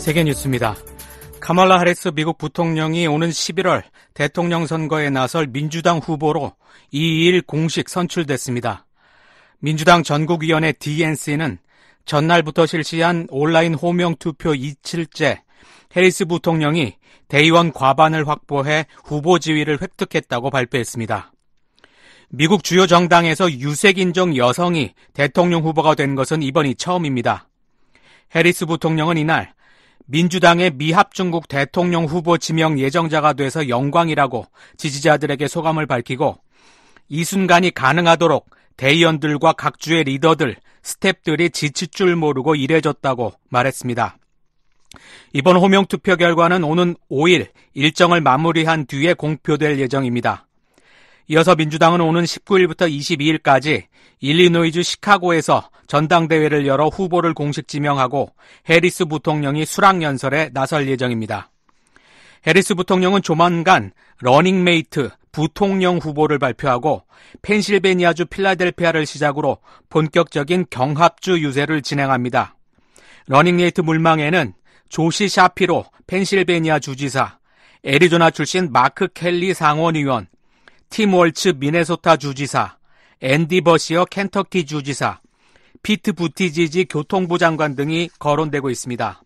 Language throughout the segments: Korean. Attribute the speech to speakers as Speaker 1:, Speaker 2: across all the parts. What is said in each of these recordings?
Speaker 1: 세계 뉴스입니다. 카말라 하리스 미국 부통령이 오는 11월 대통령 선거에 나설 민주당 후보로 2일 공식 선출됐습니다. 민주당 전국위원회 DNC는 전날부터 실시한 온라인 호명 투표 2칠째 해리스 부통령이 대의원 과반을 확보해 후보 지위를 획득했다고 발표했습니다. 미국 주요 정당에서 유색 인종 여성이 대통령 후보가 된 것은 이번이 처음입니다. 해리스 부통령은 이날 민주당의 미합중국 대통령 후보 지명 예정자가 돼서 영광이라고 지지자들에게 소감을 밝히고 이 순간이 가능하도록 대의원들과 각주의 리더들, 스탭들이 지칠 줄 모르고 일해줬다고 말했습니다. 이번 호명 투표 결과는 오는 5일 일정을 마무리한 뒤에 공표될 예정입니다. 이어서 민주당은 오는 19일부터 22일까지 일리노이주 시카고에서 전당대회를 열어 후보를 공식 지명하고 해리스 부통령이 수락 연설에 나설 예정입니다. 해리스 부통령은 조만간 러닝메이트 부통령 후보를 발표하고 펜실베니아주 필라델피아를 시작으로 본격적인 경합주 유세를 진행합니다. 러닝메이트 물망에는 조시 샤피로 펜실베니아 주지사, 애리조나 출신 마크 켈리 상원의원, 팀 월츠 미네소타 주지사, 앤디 버시어 켄터키 주지사, 피트 부티지지 교통부 장관 등이 거론되고 있습니다.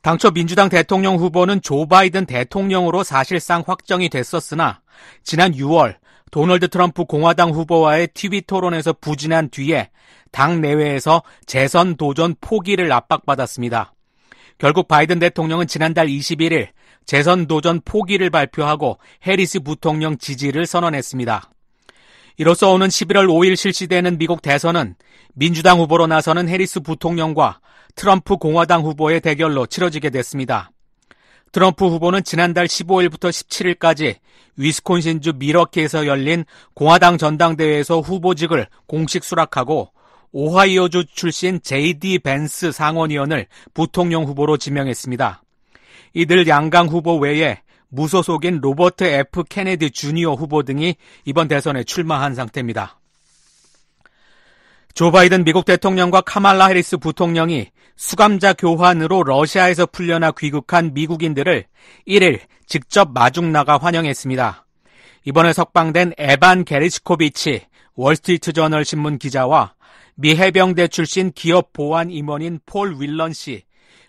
Speaker 1: 당초 민주당 대통령 후보는 조 바이든 대통령으로 사실상 확정이 됐었으나 지난 6월 도널드 트럼프 공화당 후보와의 TV 토론에서 부진한 뒤에 당 내외에서 재선 도전 포기를 압박받았습니다. 결국 바이든 대통령은 지난달 21일 재선 도전 포기를 발표하고 해리스 부통령 지지를 선언했습니다. 이로써 오는 11월 5일 실시되는 미국 대선은 민주당 후보로 나서는 해리스 부통령과 트럼프 공화당 후보의 대결로 치러지게 됐습니다. 트럼프 후보는 지난달 15일부터 17일까지 위스콘신주 미러키에서 열린 공화당 전당대회에서 후보직을 공식 수락하고 오하이오주 출신 JD 디 벤스 상원의원을 부통령 후보로 지명했습니다. 이들 양강 후보 외에 무소속인 로버트 F. 케네디 주니어 후보 등이 이번 대선에 출마한 상태입니다. 조 바이든 미국 대통령과 카말라 해리스 부통령이 수감자 교환으로 러시아에서 풀려나 귀국한 미국인들을 1일 직접 마중 나가 환영했습니다. 이번에 석방된 에반 게리시코비치 월스트리트저널 신문 기자와 미 해병대 출신 기업 보안 임원인 폴 윌런 씨,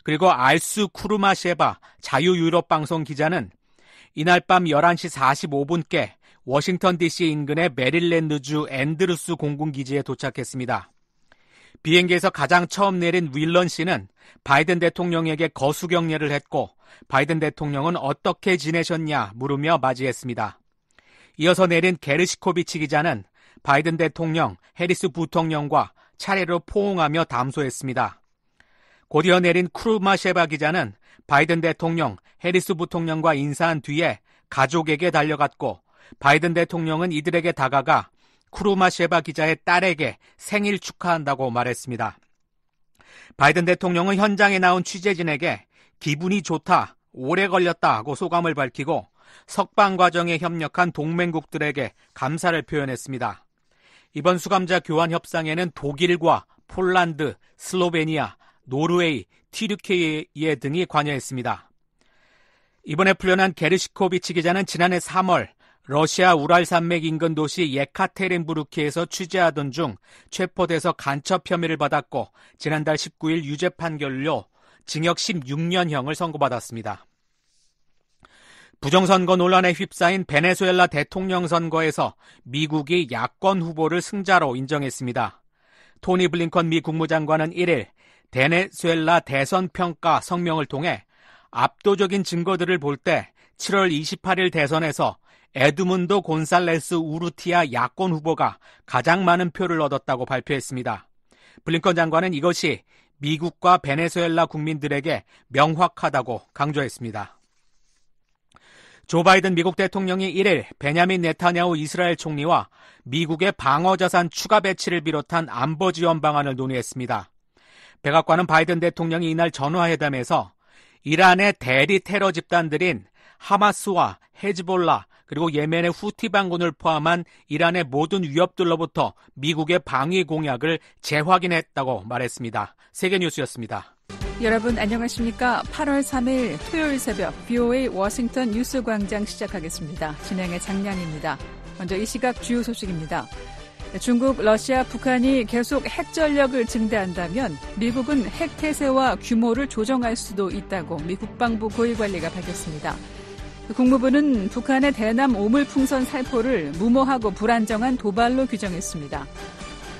Speaker 1: 그리고 알스 쿠르마셰바 자유유럽 방송 기자는 이날 밤 11시 45분께 워싱턴 DC 인근의 메릴랜드주 앤드루스 공군기지에 도착했습니다. 비행기에서 가장 처음 내린 윌런 씨는 바이든 대통령에게 거수경례를 했고 바이든 대통령은 어떻게 지내셨냐 물으며 맞이했습니다. 이어서 내린 게르시코비치 기자는 바이든 대통령, 해리스 부통령과 차례로 포옹하며 담소했습니다. 곧이어 내린 크루마셰바 기자는 바이든 대통령, 해리스 부통령과 인사한 뒤에 가족에게 달려갔고 바이든 대통령은 이들에게 다가가 크루마셰바 기자의 딸에게 생일 축하한다고 말했습니다. 바이든 대통령은 현장에 나온 취재진에게 기분이 좋다, 오래 걸렸다 하고 소감을 밝히고 석방 과정에 협력한 동맹국들에게 감사를 표현했습니다. 이번 수감자 교환 협상에는 독일과 폴란드, 슬로베니아, 노르웨이, 티르케예 이 등이 관여했습니다. 이번에 풀려난 게르시코비치 기자는 지난해 3월 러시아 우랄산맥 인근 도시 예카테린부르키에서 취재하던 중 체포돼서 간첩 혐의를 받았고 지난달 19일 유죄 판결로 징역 16년형을 선고받았습니다. 부정선거 논란에 휩싸인 베네수엘라 대통령 선거에서 미국이 야권 후보를 승자로 인정했습니다. 토니 블링컨 미 국무장관은 1일 베네수엘라 대선 평가 성명을 통해 압도적인 증거들을 볼 때 7월 28일 대선에서 에드문도 곤살레스 우루티아 야권 후보가 가장 많은 표를 얻었다고 발표했습니다. 블링컨 장관은 이것이 미국과 베네수엘라 국민들에게 명확하다고 강조했습니다. 조 바이든 미국 대통령이 1일 베냐민 네타냐후 이스라엘 총리와 미국의 방어자산 추가 배치를 비롯한 안보 지원 방안을 논의했습니다. 백악관은 바이든 대통령이 이날 전화회담에서 이란의 대리 테러 집단들인 하마스와 헤즈볼라 그리고 예멘의 후티 반군을 포함한 이란의 모든 위협들로부터 미국의 방위 공약을 재확인했다고 말했습니다. 세계뉴스였습니다.
Speaker 2: 여러분 안녕하십니까? 8월 3일 토요일 새벽 BOA 워싱턴 뉴스 광장 시작하겠습니다. 진행의 장량입니다. 먼저 이 시각 주요 소식입니다. 중국, 러시아, 북한이 계속 핵 전력을 증대한다면 미국은 핵 태세와 규모를 조정할 수도 있다고 미 국방부 고위관리가 밝혔습니다. 국무부는 북한의 대남 오물풍선 살포를 무모하고 불안정한 도발로 규정했습니다.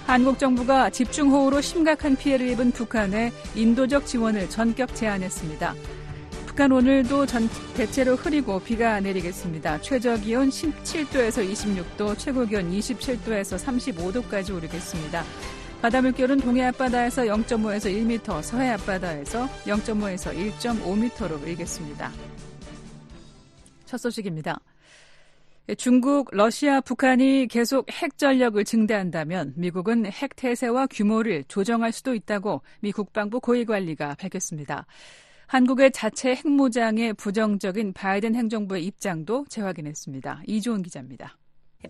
Speaker 2: 한국 정부가 집중호우로 심각한 피해를 입은 북한에 인도적 지원을 전격 제한했습니다. 약간 오늘도 전 대체로 흐리고 비가 내리겠습니다. 최저 기온 17도에서 26도, 최고 기온 27도에서 35도까지 오르겠습니다. 바다 물결은 동해 앞바다에서 0.5에서 1m, 서해 앞바다에서 0.5에서 1.5m로 일겠습니다. 첫 소식입니다. 중국, 러시아, 북한이 계속 핵 전력을 증대한다면 미국은 핵 태세와 규모를 조정할 수도 있다고 미 국방부 고위관리가 밝혔습니다. 한국의 자체 핵무장에 부정적인 바이든 행정부의 입장도 재확인했습니다. 이주원 기자입니다.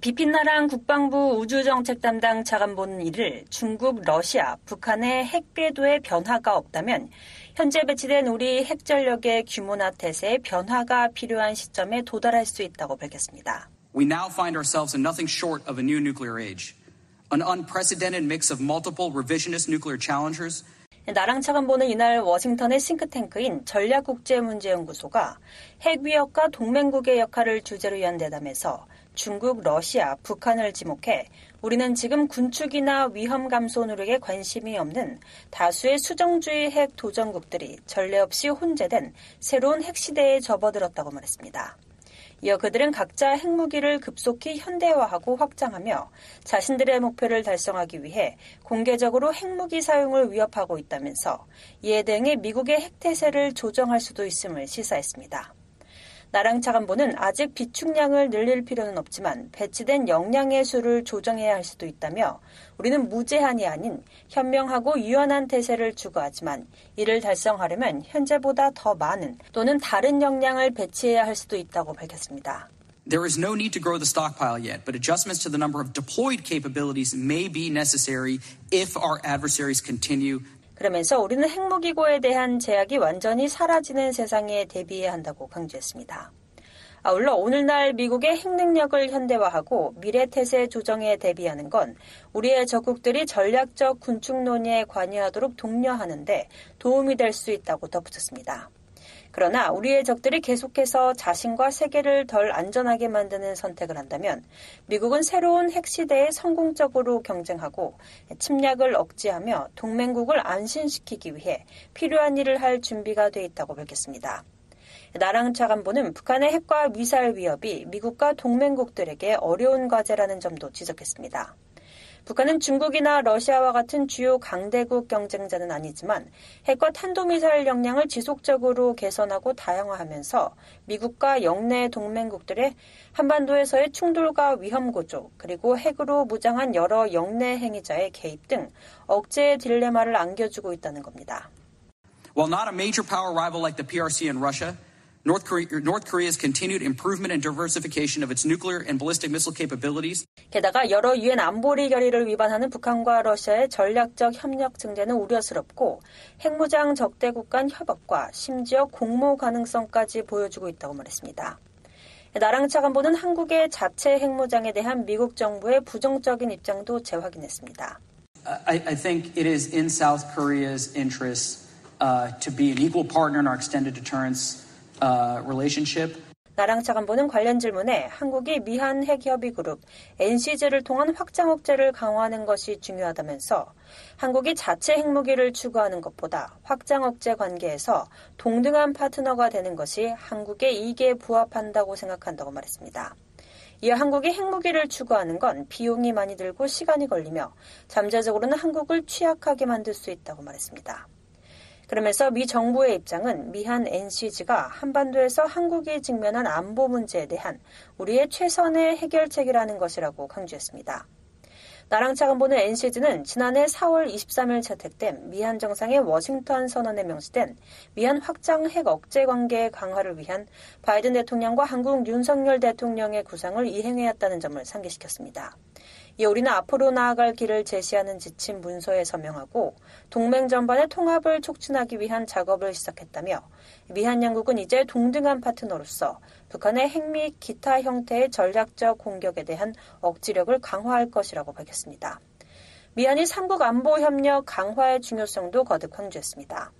Speaker 3: 비핀나랑 국방부 우주정책 담당 차관보는 이를 중국, 러시아, 북한의 핵궤도에 변화가 없다면 현재 배치된 우리 핵전력의 규모나 태세의 변화가 필요한 시점에 도달할 수 있다고 밝혔습니다.
Speaker 4: We now find ourselves in nothing short of a new nuclear age, an unprecedented mix of multiple revisionist nuclear challengers
Speaker 3: 나랑 차관보는 이날 워싱턴의 싱크탱크인 전략국제문제연구소가 핵위협과 동맹국의 역할을 주제로 연 대담에서 중국, 러시아, 북한을 지목해 우리는 지금 군축이나 위험 감소 노력에 관심이 없는 다수의 수정주의 핵 도전국들이 전례 없이 혼재된 새로운 핵 시대에 접어들었다고 말했습니다. 이어 그들은 각자 핵무기를 급속히 현대화하고 확장하며 자신들의 목표를 달성하기 위해 공개적으로 핵무기 사용을 위협하고 있다면서 이에 대응해 미국의 핵태세를 조정할 수도 있음을 시사했습니다. 나랑 차관보는 아직 비축량을 늘릴 필요는 없지만 배치된 역량의 수를 조정해야 할 수도 있다며 우리는 무제한이 아닌 현명하고 유연한 태세를 추구하지만 이를 달성하려면 현재보다 더 많은 또는 다른 역량을 배치해야 할 수도 있다고 밝혔습니다.
Speaker 4: There is no need to grow the stockpile yet, but adjustments to the number of deployed capabilities may be necessary if our adversaries continue
Speaker 3: 그러면서 우리는 핵무기고에 대한 제약이 완전히 사라지는 세상에 대비해야 한다고 강조했습니다. 아울러 오늘날 미국의 핵능력을 현대화하고 미래태세 조정에 대비하는 건 우리의 적국들이 전략적 군축 논의에 관여하도록 독려하는데 도움이 될 수 있다고 덧붙였습니다. 그러나 우리의 적들이 계속해서 자신과 세계를 덜 안전하게 만드는 선택을 한다면 미국은 새로운 핵시대에 성공적으로 경쟁하고 침략을 억제하며 동맹국을 안심시키기 위해 필요한 일을 할 준비가 돼 있다고 밝혔습니다. 나랑 차관보는 북한의 핵과 미사일 위협이 미국과 동맹국들에게 어려운 과제라는 점도 지적했습니다. 북한은 중국이나 러시아와 같은 주요 강대국 경쟁자는 아니지만 핵과 탄도미사일 역량을 지속적으로 개선하고 다양화하면서 미국과 영내 동맹국들의 한반도에서의 충돌과 위험 구조 그리고 핵으로 무장한 여러 영내 행위자의 개입 등 억제의 딜레마를 안겨주고 있다는 겁니다.
Speaker 4: Well, North, Korea, North Korea's continued improvement and diversification of its nuclear and ballistic missile capabilities.
Speaker 3: 게다가 여러 유엔 안보리 결의를 위반하는 북한과 러시아의 전략적 협력 증대는 우려스럽고 핵무장 적대국 간 협업과 심지어 공모 가능성까지 보여주고 있다고 말했습니다. 나랑차 간부는 한국의 자체 핵무장에 대한 미국 정부의 부정적인 입장도 재확인했습니다.
Speaker 4: I, I think it is in South Korea's interest uh, to be an equal partner in our extended deterrence. 어, relationship. 나랑 차관보는 관련 질문에 한국이
Speaker 3: 미한 핵협의 그룹 NCG를 통한 확장 억제를 강화하는 것이 중요하다면서 한국이 자체 핵무기를 추구하는 것보다 확장 억제 관계에서 동등한 파트너가 되는 것이 한국의 이익에 부합한다고 생각한다고 말했습니다. 이에 한국이 핵무기를 추구하는 건 비용이 많이 들고 시간이 걸리며 잠재적으로는 한국을 취약하게 만들 수 있다고 말했습니다. 그러면서 미 정부의 입장은 미한 NCG가 한반도에서 한국이 직면한 안보 문제에 대한 우리의 최선의 해결책이라는 것이라고 강조했습니다. 나랑 차관보는 NCG는 지난해 4월 23일 채택된 미한 정상의 워싱턴 선언에 명시된 미한 확장 핵 억제 관계 강화를 위한 바이든 대통령과 한국 윤석열 대통령의 구상을 이행해왔다는 점을 상기시켰습니다. 이에 우리는 앞으로 나아갈 길을 제시하는 지침 문서에 서명하고 동맹 전반의 통합을 촉진하기 위한 작업을 시작했다며 미한 양국은 이제 동등한 파트너로서 북한의 핵 및 기타 형태의 전략적 공격에 대한 억지력을 강화할 것이라고 밝혔습니다. 미한이 삼국 안보 협력 강화의 중요성도 거듭 강조했습니다.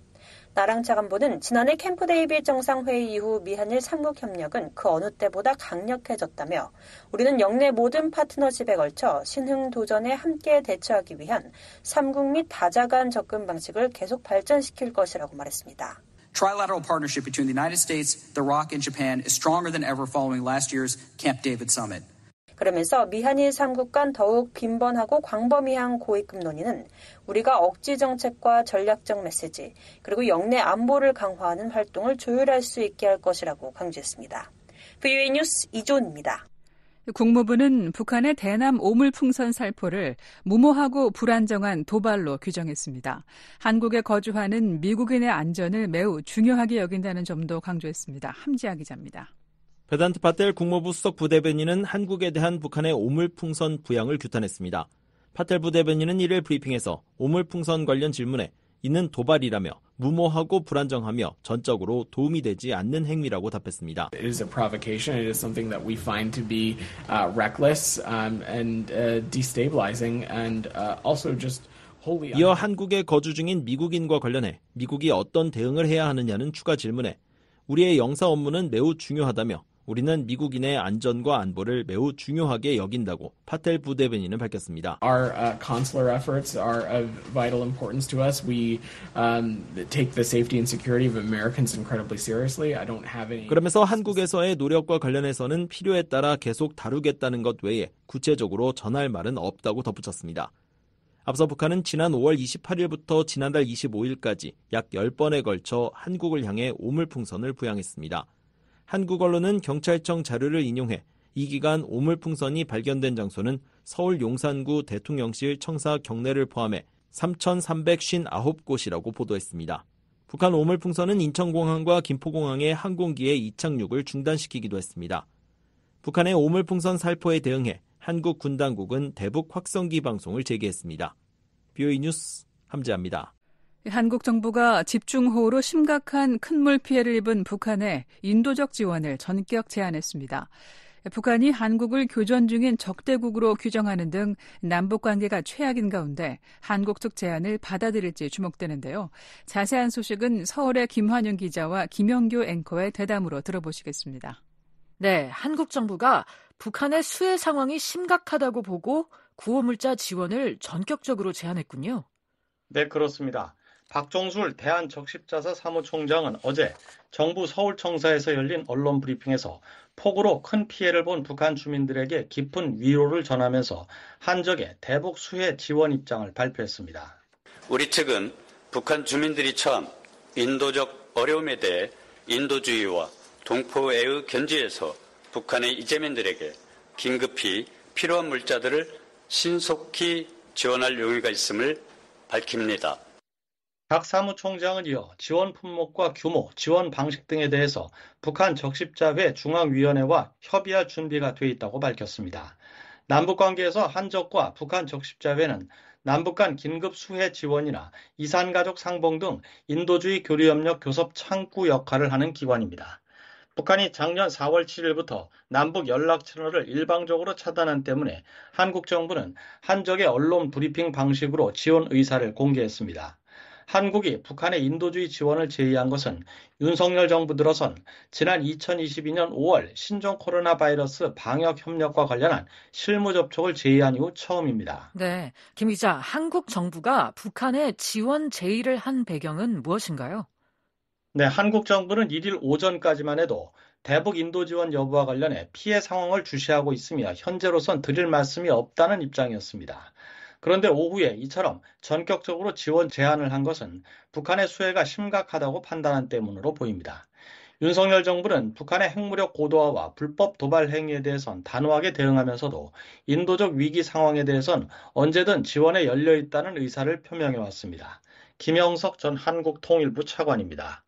Speaker 3: 나랑 차관보는 지난해 캠프 데이빗 정상회의 이후 미한일 삼국 협력은 그 어느 때보다 강력해졌다며 우리는 영내 모든 파트너십에 걸쳐 신흥 도전에 함께 대처하기 위한 삼국 및 다자간 접근 방식을 계속 발전시킬 것이라고 말했습니다.
Speaker 4: Trilateral partnership between the United States, the ROC, and Japan is stronger than ever following last year's Camp David summit.
Speaker 3: 그러면서 미한일 3국 간 더욱 빈번하고 광범위한 고위급 논의는 우리가 억지 정책과 전략적 메시지 그리고 영내 안보를 강화하는 활동을 조율할 수 있게 할 것이라고 강조했습니다. VOA 뉴스 이조입니다.
Speaker 2: 국무부는 북한의 대남 오물풍선 살포를 무모하고 불안정한 도발로 규정했습니다. 한국에 거주하는 미국인의 안전을 매우 중요하게 여긴다는 점도 강조했습니다. 함지아 기자입니다.
Speaker 5: 베단트 파텔 국무부 수석 부대변인은 한국에 대한 북한의 오물풍선 부양을 규탄했습니다. 파텔 부대변인은 1일 브리핑에서 오물풍선 관련 질문에 이는 도발이라며 무모하고 불안정하며
Speaker 4: 전적으로 도움이 되지 않는 행위라고 답했습니다. Uh, um, uh,
Speaker 5: uh, 이어 한국에 거주 중인 미국인과 관련해 미국이 어떤 대응을 해야 하느냐는 추가 질문에 우리의 영사 업무는 매우 중요하다며 우리는 미국인의 안전과 안보를 매우 중요하게 여긴다고 파텔 부대변인은 밝혔습니다.
Speaker 4: Our uh, consular efforts are of vital importance to us. We um, take the safety and security of Americans incredibly seriously. I don't have any
Speaker 5: 그러면서 한국에서의 노력과 관련해서는 필요에 따라 계속 다루겠다는 것 외에 구체적으로 전할 말은 없다고 덧붙였습니다. 앞서 북한은 지난 5월 28일부터 지난달 25일까지 약 10번에 걸쳐 한국을 향해 오물풍선을 부양했습니다. 한국 언론은 경찰청 자료를 인용해 이 기간 오물풍선이 발견된 장소는 서울 용산구 대통령실 청사 경내를 포함해 3,359곳이라고 보도했습니다. 북한 오물풍선은 인천공항과 김포공항의 항공기의 이착륙을 중단시키기도 했습니다. 북한의 오물풍선 살포에 대응해 한국 군당국은 대북 확성기 방송을 재개했습니다. 뷰이 e 뉴스 함재합니다.
Speaker 2: 한국 정부가 집중호우로 심각한 큰 물 피해를 입은 북한에 인도적 지원을 전격 제한했습니다. 북한이 한국을 교전 중인 적대국으로 규정하는 등 남북 관계가 최악인 가운데 한국 측 제안을 받아들일지 주목되는데요. 자세한 소식은 서울의 김환영 기자와 김영규 앵커의 대담으로 들어보시겠습니다. 네, 한국 정부가
Speaker 6: 북한의 수해 상황이 심각하다고 보고 구호물자 지원을 전격적으로 제안했군요.
Speaker 7: 네, 그렇습니다. 박종술 대한적십자사 사무총장은 어제 정부 서울청사에서 열린 언론 브리핑에서 폭우로 큰 피해를 본 북한 주민들에게 깊은 위로를 전하면서 한적의 대북 수혜 지원 입장을 발표했습니다.
Speaker 8: 우리 측은 북한 주민들이 처한 인도적 어려움에 대해 인도주의와 동포애의 견지에서 북한의 이재민들에게 긴급히 필요한 물자들을 신속히 지원할 용의가 있음을
Speaker 5: 밝힙니다.
Speaker 7: 박 사무총장은 이어 지원 품목과 규모, 지원 방식 등에 대해서 북한 적십자회 중앙위원회와 협의할 준비가 돼 있다고 밝혔습니다. 남북 관계에서 한적과 북한 적십자회는 남북 간 긴급 수해 지원이나 이산가족 상봉 등 인도주의 교류협력 교섭 창구 역할을 하는 기관입니다. 북한이 작년 4월 7일부터 남북 연락 채널을 일방적으로 차단한 때문에 한국 정부는 한적의 언론 브리핑 방식으로 지원 의사를 공개했습니다. 한국이 북한의 인도주의 지원을 제의한 것은 윤석열 정부 들어선 지난 2022년 5월 신종 코로나 바이러스 방역 협력과 관련한 실무 접촉을 제의한 이후 처음입니다.
Speaker 6: 네. 김 기자, 한국 정부가 북한에 지원 제의를 한 배경은 무엇인가요?
Speaker 7: 네, 한국 정부는 1일 오전까지만 해도 대북 인도 지원 여부와 관련해 피해 상황을 주시하고 있으며 현재로선 드릴 말씀이 없다는 입장이었습니다. 그런데 오후에 이처럼 전격적으로 지원 제한을 한 것은 북한의 수해가 심각하다고 판단한 때문으로 보입니다. 윤석열 정부는 북한의 핵무력 고도화와 불법 도발 행위에 대해선 단호하게 대응하면서도 인도적 위기 상황에 대해선 언제든 지원에 열려 있다는 의사를 표명해 왔습니다. 김영석 전 한국통일부 차관입니다.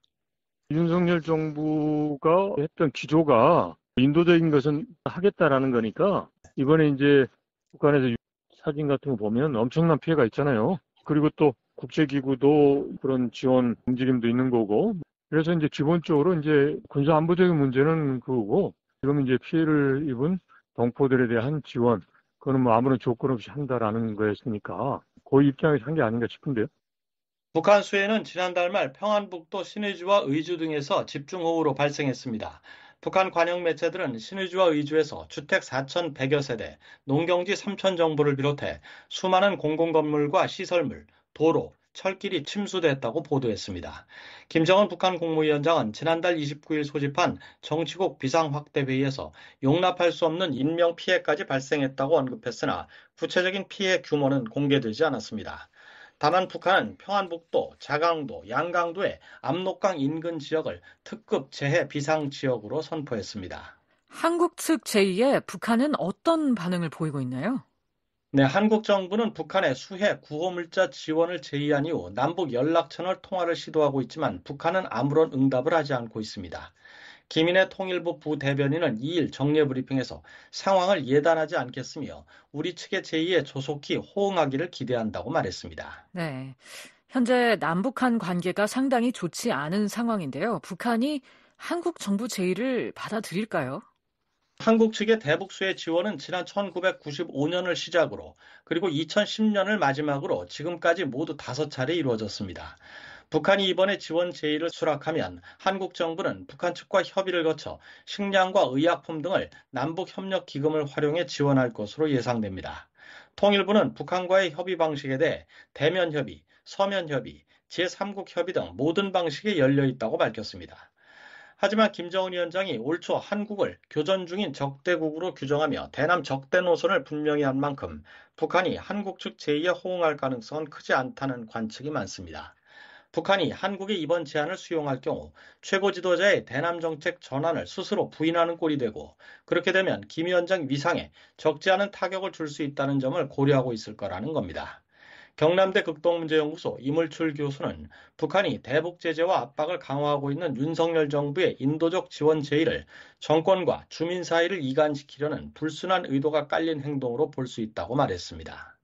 Speaker 8: 윤석열 정부가 했던 기조가 인도적인 것은 하겠다라는 거니까 이번에 이제 북한에서 사진 같은 거 보면 엄청난 피해가 있잖아요. 그리고 또 국제기구도 그런 지원 움직임도 있는 거고. 그래서 이제 기본적으로 이제 군사 안보적인 문제는 그거고 지금 이제 피해를 입은 동포들에 대한 지원 그거는 뭐 아무런 조건 없이 한다라는 거였으니까 그 입장에서
Speaker 9: 한게 아닌가 싶은데요.
Speaker 7: 북한 수해는 지난달 말 평안북도 신의주와 의주 등에서 집중호우로 발생했습니다. 북한 관영 매체들은 신의주와 의주에서 주택 4,100여 세대, 농경지 3천 정부를 비롯해 수많은 공공건물과 시설물, 도로, 철길이 침수됐다고 보도했습니다. 김정은 북한 국무위원장은 지난달 29일 소집한 정치국 비상확대회의에서 용납할 수 없는 인명 피해까지 발생했다고 언급했으나 구체적인 피해 규모는 공개되지 않았습니다. 다만 북한은 평안북도, 자강도, 양강도의 압록강 인근 지역을 특급 재해 비상 지역으로 선포했습니다.
Speaker 6: 한국 측 제의에 북한은 어떤 반응을 보이고 있나요?
Speaker 7: 네, 한국 정부는 북한의 수해 구호물자 지원을 제의한 이후 남북 연락 채널 통화를 시도하고 있지만 북한은 아무런 응답을 하지 않고 있습니다. 김인혜 통일부 부대변인은 2일 정례 브리핑에서 상황을 예단하지 않겠으며 우리 측의 제의에 조속히 호응하기를 기대한다고 말했습니다.
Speaker 6: 네. 현재 남북한 관계가 상당히 좋지 않은 상황인데요. 북한이 한국 정부 제의를 받아들일까요?
Speaker 7: 한국 측의 대북수의 지원은 지난 1995년을 시작으로 그리고 2010년을 마지막으로 지금까지 모두 다섯 차례 이루어졌습니다. 북한이 이번에 지원 제의를 수락하면 한국 정부는 북한 측과 협의를 거쳐 식량과 의약품 등을 남북 협력 기금을 활용해 지원할 것으로 예상됩니다. 통일부는 북한과의 협의 방식에 대해 대면 협의, 서면 협의, 제3국 협의 등 모든 방식이 열려 있다고 밝혔습니다. 하지만 김정은 위원장이 올초 한국을 교전 중인 적대국으로 규정하며 대남 적대 노선을 분명히 한 만큼 북한이 한국 측 제의에 호응할 가능성은 크지 않다는 관측이 많습니다. 북한이 한국의 이번 제안을 수용할 경우 최고 지도자의 대남 정책 전환을 스스로 부인하는 꼴이 되고 그렇게 되면 김 위원장 위상에 적지 않은 타격을 줄 수 있다는 점을 고려하고 있을 거라는 겁니다. 경남대 극동문제연구소 이물출 교수는 북한이 대북 제재와 압박을 강화하고 있는 윤석열 정부의 인도적 지원 제의를 정권과 주민 사이를 이간시키려는 불순한 의도가 깔린 행동으로 볼 수 있다고 말했습니다.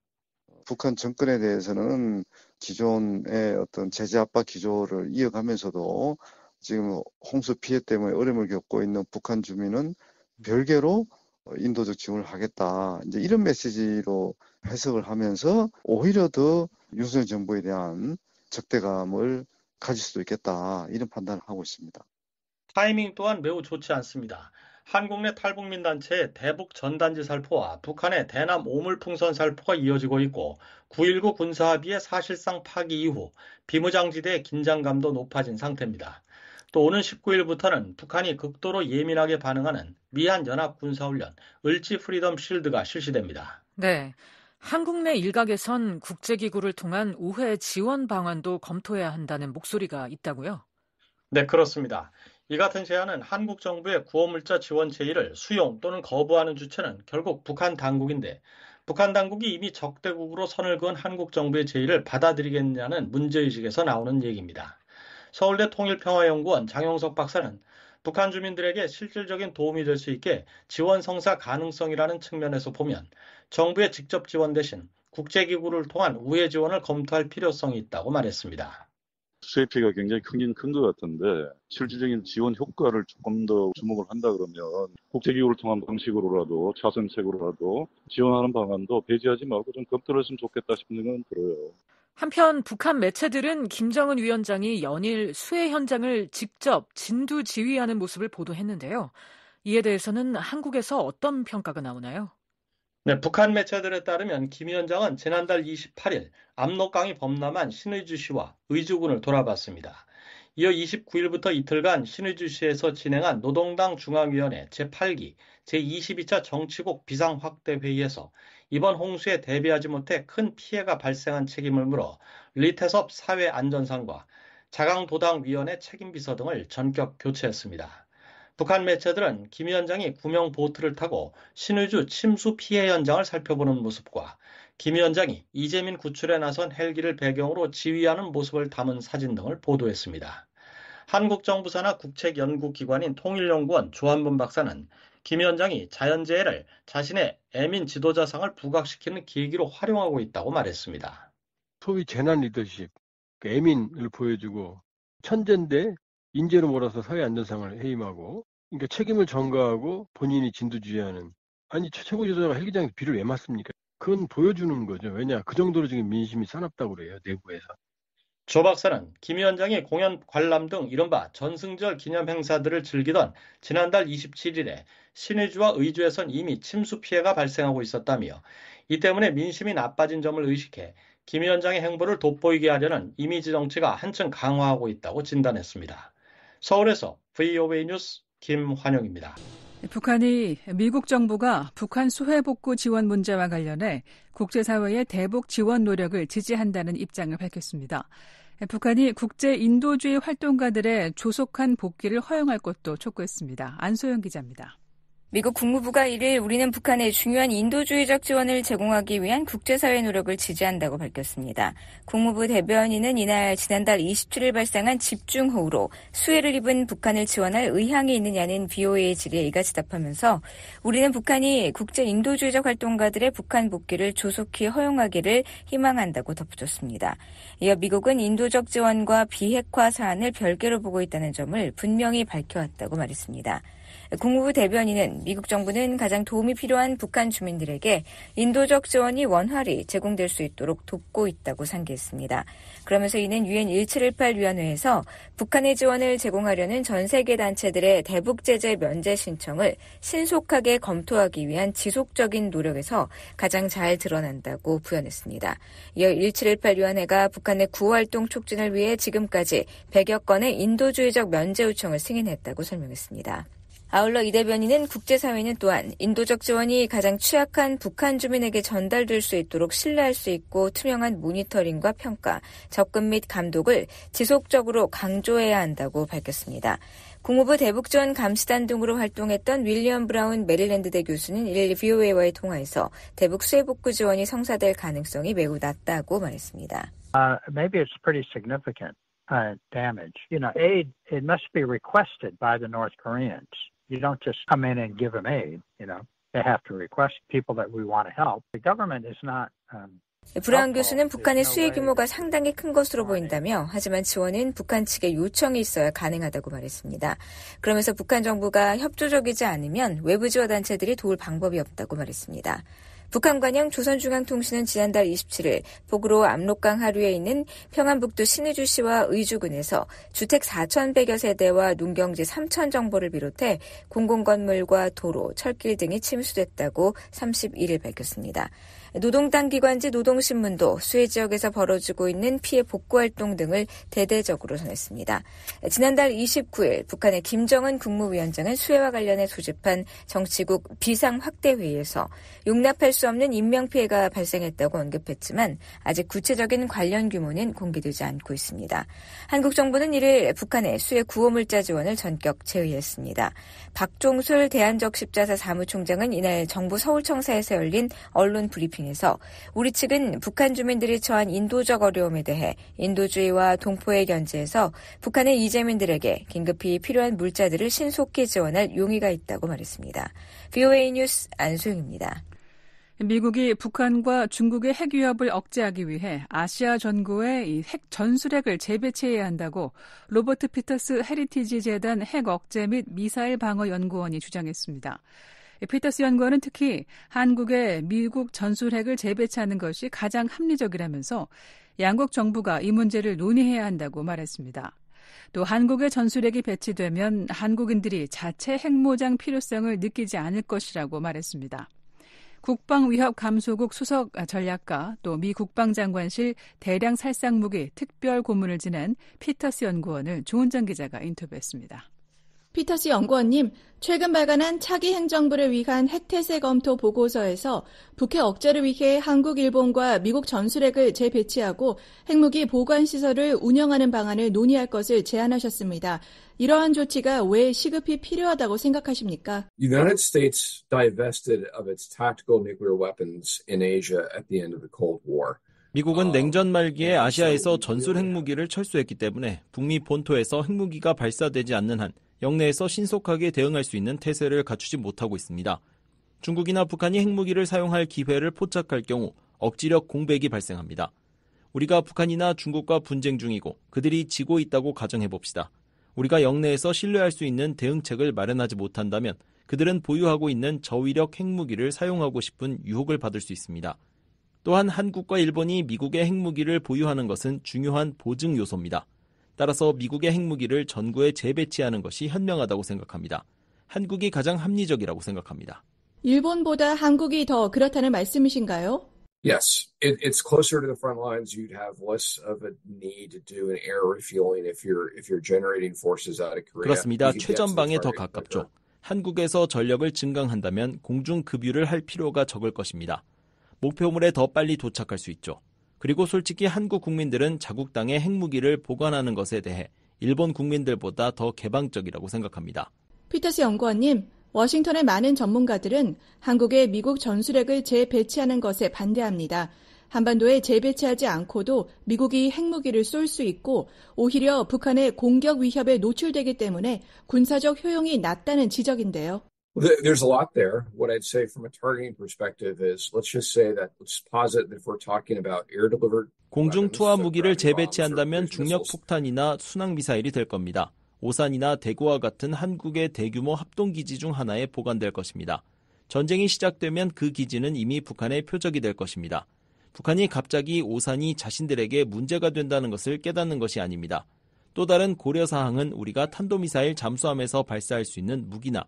Speaker 9: 북한 정권에 대해서는 기존의 어떤 제재 압박 기조를 이어가면서도 지금 홍수 피해 때문에 어려움을 겪고 있는 북한 주민은 별개로 인도적 지원을 하겠다. 이제 이런 메시지로 해석을 하면서 오히려 더 윤석열 정부에 대한 적대감을 가질 수도 있겠다. 이런 판단을 하고 있습니다. 타이밍
Speaker 7: 또한 매우 좋지 않습니다. 한국 내 탈북민 단체의 대북 전단지 살포와 북한의 대남 오물풍선 살포가 이어지고 있고 9.19 군사합의의 사실상 파기 이후 비무장지대의 긴장감도 높아진 상태입니다. 또 오는 19일부터는 북한이 극도로 예민하게 반응하는 미한 연합 군사훈련 을지 프리덤 실드가 실시됩니다.
Speaker 6: 네. 한국 내 일각에선 국제기구를 통한 우회 지원 방안도 검토해야 한다는 목소리가 있다고요?
Speaker 7: 네, 그렇습니다. 이 같은 제안은 한국 정부의 구호물자 지원 제의를 수용 또는 거부하는 주체는 결국 북한 당국인데 북한 당국이 이미 적대국으로 선을 그은 한국 정부의 제의를 받아들이겠냐는 문제의식에서 나오는 얘기입니다. 서울대 통일평화연구원 장영석 박사는 북한 주민들에게 실질적인 도움이 될 수 있게 지원 성사 가능성이라는 측면에서 보면 정부의 직접 지원 대신 국제기구를 통한 우회 지원을 검토할 필요성이 있다고 말했습니다.
Speaker 4: 수혜 피해가 굉장히 크긴 큰것 같은데
Speaker 2: 실질적인 지원 효과를 조금 더 주목을 한다 그러면 국제기구를 통한 방식으로라도 차선책으로라도 지원하는 방안도 배제하지 말고 좀 검토했으면 좋겠다 싶은 생각 들어요.
Speaker 6: 한편 북한 매체들은 김정은 위원장이 연일 수해 현장을 직접 진두 지휘하는 모습을 보도했는데요. 이에 대해서는 한국에서 어떤 평가가
Speaker 7: 나오나요? 네, 북한 매체들에 따르면 김 위원장은 지난달 28일 압록강이 범람한 신의주시와 의주군을 돌아봤습니다. 이어 29일부터 이틀간 신의주시에서 진행한 노동당 중앙위원회 제8기 제22차 정치국 비상확대회의에서 이번 홍수에 대비하지 못해 큰 피해가 발생한 책임을 물어 리태섭 사회안전상과 자강도당위원회 책임비서 등을 전격 교체했습니다. 북한 매체들은 김 위원장이 구명 보트를 타고 신의주 침수 피해 현장을 살펴보는 모습과 김 위원장이 이재민 구출에 나선 헬기를 배경으로 지휘하는 모습을 담은 사진 등을 보도했습니다. 한국 정부 사나 국책 연구 기관인 통일연구원 조한범 박사는 김 위원장이 자연재해를 자신의 애민 지도자상을 부각시키는 계기로 활용하고 있다고 말했습니다. 소위
Speaker 9: 재난 리더십, 그 애민을 보여주고 천재인데 인재로 몰아서 사회 안전상을 해임하고 그러니까 책임을 전가하고 본인이 진두지휘하는 아니 최고지도자가 헬기장 에 비를 왜 맞습니까? 그건 보여주는 거죠. 왜냐 그 정도로 지금 민심이 사납다고
Speaker 7: 그래요 내부에서. 조 박사는 김 위원장이 공연 관람 등 이른바 전승절 기념 행사들을 즐기던 지난달 27일에 신의주와 의주에선 이미 침수 피해가 발생하고 있었다며 이 때문에 민심이 나빠진 점을 의식해 김 위원장의 행보를 돋보이게 하려는 이미지 정치가 한층 강화하고 있다고 진단했습니다. 서울에서 VOA 뉴스 김환영입니다.
Speaker 2: 네, 북한이 미국 정부가 북한 수해 복구 지원 문제와 관련해 국제사회의 대북 지원 노력을 지지한다는 입장을 밝혔습니다. 네, 북한이 국제 인도주의 활동가들의 조속한
Speaker 10: 복귀를 허용할 것도 촉구했습니다. 안소영 기자입니다. 미국 국무부가 1일 우리는 북한에 중요한 인도주의적 지원을 제공하기 위한 국제사회 노력을 지지한다고 밝혔습니다. 국무부 대변인은 이날 지난달 27일 발생한 집중호우로 수해를 입은 북한을 지원할 의향이 있느냐는 BOA의 질의에 이같이 답하면서 우리는 북한이 국제 인도주의적 활동가들의 북한 복귀를 조속히 허용하기를 희망한다고 덧붙였습니다. 이어 미국은 인도적 지원과 비핵화 사안을 별개로 보고 있다는 점을 분명히 밝혀왔다고 말했습니다. 국무부 대변인은 미국 정부는 가장 도움이 필요한 북한 주민들에게 인도적 지원이 원활히 제공될 수 있도록 돕고 있다고 상기했습니다. 그러면서 이는 유엔 1718 위원회에서 북한의 지원을 제공하려는 전 세계 단체들의 대북 제재 면제 신청을 신속하게 검토하기 위한 지속적인 노력에서 가장 잘 드러난다고 부연했습니다. 이어 1718 위원회가 북한의 구활동 촉진을 위해 지금까지 100여 건의 인도주의적 면제 요청을 승인했다고 설명했습니다. 아울러 이 대변인은 국제사회는 또한 인도적 지원이 가장 취약한 북한 주민에게 전달될 수 있도록 신뢰할 수 있고 투명한 모니터링과 평가, 접근 및 감독을 지속적으로 강조해야 한다고 밝혔습니다. 국무부 대북지원 감시단 등으로 활동했던 윌리엄 브라운 메릴랜드대 교수는 1일 오웨이와의 통화에서 대북 수해 복구 지원이 성사될 가능성이 매우 낮다고 말했습니다.
Speaker 4: Uh, maybe it's pretty significant uh, You don't just come in and give them aid, you know. They have to request people that we want to help. The government is not
Speaker 10: um, 브라운 교수는 북한의 수혜 규모가 상당히 큰 것으로 보인다며 하지만 지원은 북한 측의 요청이 있어야 가능하다고 말했습니다. 그러면서 북한 정부가 협조적이지 않으면 외부 지원 단체들이 도울 방법이 없다고 말했습니다. 북한 관영 조선중앙통신은 지난달 27일 북으로 압록강 하류에 있는 평안북도 신의주시와 의주군에서 주택 4,100여 세대와 농경지 3천 정보를 비롯해 공공건물과 도로, 철길 등이 침수됐다고 31일 밝혔습니다. 노동당 기관지 노동신문도 수해 지역에서 벌어지고 있는 피해 복구 활동 등을 대대적으로 전했습니다. 지난달 29일 북한의 김정은 국무위원장은 수해와 관련해 소집한 정치국 비상 확대 회의에서 용납할 수 없는 인명 피해가 발생했다고 언급했지만 아직 구체적인 관련 규모는 공개되지 않고 있습니다. 한국 정부는 1일 북한의 수해 구호물자 지원을 전격 제의했습니다. 박종솔 대한적십자사 사무총장은 이날 정부 서울청사에서 열린 언론 브리핑 중에서 우리 측은 북한 주민들이 처한 인도적 어려움에 대해 인도주의와 동포의 견제에서 북한의 이재민들에게 긴급히 필요한 물자들을 신속히 지원할 용의가 있다고 말했습니다. VOA 뉴스 안소영입니다. 미국이 북한과 중국의 핵 위협을 억제하기 위해 아시아
Speaker 2: 전구에 핵 전술핵을 재배치해야 한다고 로버트 피터스 헤리티지 재단 핵 억제 및 미사일 방어 연구원이 주장했습니다. 피터스 연구원은 특히 한국의 미국 전술핵을 재배치하는 것이 가장 합리적이라면서 양국 정부가 이 문제를 논의해야 한다고 말했습니다. 또 한국의 전술핵이 배치되면 한국인들이 자체 핵모장 필요성을 느끼지 않을 것이라고 말했습니다. 국방위협감소국 수석 전략가 또 미 국방장관실 대량 살상무기 특별 고문을 지낸 피터스 연구원을 조은정 기자가 인터뷰했습니다.
Speaker 11: 피터스 연구원님, 최근 발간한 차기 행정부를 위한 핵태세 검토 보고서에서 북핵 억제를 위해 한국, 일본과 미국 전술핵을 재배치하고 핵무기 보관시설을 운영하는 방안을 논의할 것을 제안하셨습니다. 이러한 조치가 왜 시급히 필요하다고 생각하십니까?
Speaker 12: United States divested of its tactical nuclear weapons in Asia at the end of the Cold War. 미국은 어, 냉전 말기에
Speaker 5: 네, 아시아에서 전술 핵무기를 철수했기 때문에 북미 본토에서 핵무기가 발사되지 않는 한 영내에서 신속하게 대응할 수 있는 태세를 갖추지 못하고 있습니다. 중국이나 북한이 핵무기를 사용할 기회를 포착할 경우 억지력 공백이 발생합니다. 우리가 북한이나 중국과 분쟁 중이고 그들이 지고 있다고 가정해 봅시다. 우리가 영내에서 신뢰할 수 있는 대응책을 마련하지 못한다면 그들은 보유하고 있는 저위력 핵무기를 사용하고 싶은 유혹을 받을 수 있습니다. 또한 한국과 일본이 미국의 핵무기를 보유하는 것은 중요한 보증 요소입니다. 따라서 미국의 핵무기를 전구에 재배치하는 것이 현명하다고 생각합니다. 한국이 가장 합리적이라고 생각합니다.
Speaker 11: 일본보다 한국이 더 그렇다는 말씀이신가요?
Speaker 12: Yes, it's closer to the front lines. You'd have less of a need to do an air refueling if you're if you're generating forces out of Korea. 그렇습니다. 최전방에 더 uh,
Speaker 5: 가깝죠. 한국에서 전력을 증강한다면 공중 급유를 할 필요가 적을 것입니다. 목표물에 더 빨리 도착할 수 있죠. 그리고 솔직히 한국 국민들은 자국당의 핵무기를 보관하는 것에 대해 일본 국민들보다 더 개방적이라고 생각합니다.
Speaker 11: 피터스 연구원님, 워싱턴의 많은 전문가들은 한국의 미국 전술핵을 재배치하는 것에 반대합니다. 한반도에 재배치하지 않고도 미국이 핵무기를 쏠 수 있고 오히려 북한의 공격 위협에 노출되기 때문에 군사적 효용이 낮다는 지적인데요.
Speaker 12: There's a lot there. What I'd say from a targeting perspective is let's just say that let's posit that if we're talking about air delivered 공중 투하
Speaker 5: 무기를 재배치한다면 중력 폭탄이나 순항 미사일이 될 겁니다. 오산이나 대구와 같은 한국의 대규모 합동 기지 중 하나에 보관될 것입니다. 전쟁이 시작되면 그 기지는 이미 북한의 표적이 될 것입니다. 북한이 갑자기 오산이 자신들에게 문제가 된다는 것을 깨닫는 것이 아닙니다. 또 다른 고려 사항은 우리가 탄도미사일 잠수함에서 발사할 수 있는 무기나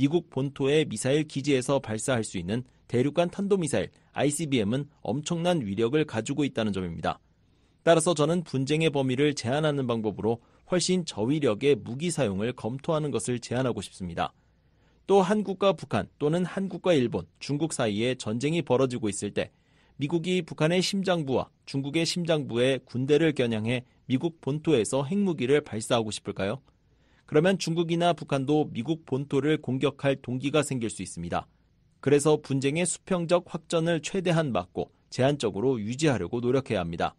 Speaker 5: 미국 본토의 미사일 기지에서 발사할 수 있는 대륙간 탄도미사일 ICBM은 엄청난 위력을 가지고 있다는 점입니다. 따라서 저는 분쟁의 범위를 제한하는 방법으로 훨씬 저위력의 무기 사용을 검토하는 것을 제안하고 싶습니다. 또 한국과 북한 또는 한국과 일본, 중국 사이에 전쟁이 벌어지고 있을 때 미국이 북한의 심장부와 중국의 심장부에 군대를 겨냥해 미국 본토에서 핵무기를 발사하고 싶을까요? 그러면 중국이나 북한도 미국 본토를 공격할 동기가 생길 수 있습니다. 그래서 분쟁의 수평적 확전을 최대한 막고 제한적으로 유지하려고 노력해야 합니다.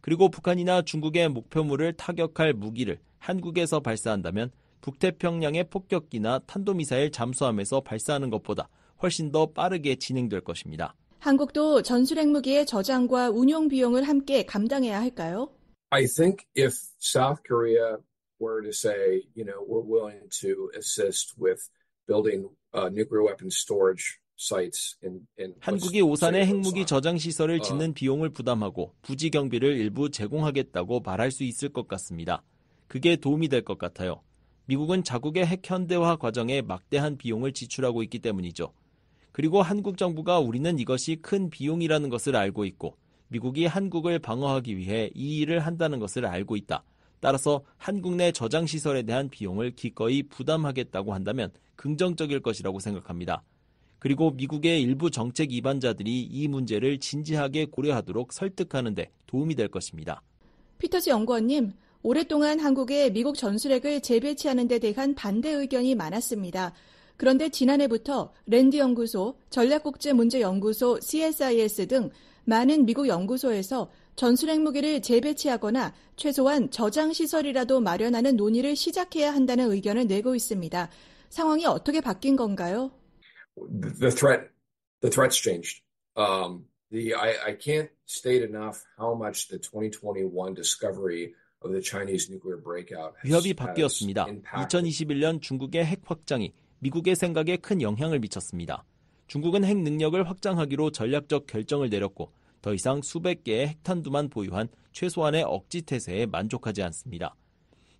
Speaker 5: 그리고 북한이나 중국의 목표물을 타격할 무기를 한국에서 발사한다면 북태평양의 폭격기나 탄도미사일 잠수함에서 발사하는 것보다 훨씬 더 빠르게
Speaker 12: 진행될 것입니다.
Speaker 11: 한국도 전술 핵무기의 저장과 운용 비용을 함께 감당해야 할까요?
Speaker 12: I think if South Korea were to say, you know, we're willing to assist with building uh, nuclear weapons storage 한국이 오산에
Speaker 5: 핵무기 저장 시설을 uh. 짓는 비용을 부담하고 부지 경비를 일부 제공하겠다고 말할 수 있을 것 같습니다. 그게 도움이 될 것 같아요. 미국은 자국의 핵 현대화 과정에 막대한 비용을 지출하고 있기 때문이죠. 그리고 한국 정부가 우리는 이것이 큰 비용이라는 것을 알고 있고 미국이 한국을 방어하기 위해 이 일을 한다는 것을 알고 있다. 따라서 한국 내 저장 시설에 대한 비용을 기꺼이 부담하겠다고 한다면 긍정적일 것이라고 생각합니다. 그리고 미국의 일부 정책 위반자들이 이 문제를 진지하게 고려하도록 설득하는 데 도움이 될 것입니다.
Speaker 11: 피터즈 연구원님, 오랫동안 한국에 미국 전술핵을 재배치하는 데 대한 반대 의견이 많았습니다. 그런데 지난해부터 랜디 연구소, 전략국제문제연구소 CSIS 등 많은 미국 연구소에서 전술핵 무기를 재배치하거나 최소한 저장 시설이라도 마련하는 논의를 시작해야 한다는 의견을 내고 있습니다. 상황이 어떻게 바뀐 건가요?
Speaker 12: The threat, the threat's changed. Um, the I, I can't state enough how much the 2021 discovery 위협이 바뀌었습니다.
Speaker 5: 2021년 중국의 핵 확장이 미국의 생각에 큰 영향을 미쳤습니다. 중국은 핵 능력을 확장하기로 전략적 결정을 내렸고 더 이상 수백 개의 핵탄두만 보유한 최소한의 억지 태세에 만족하지 않습니다.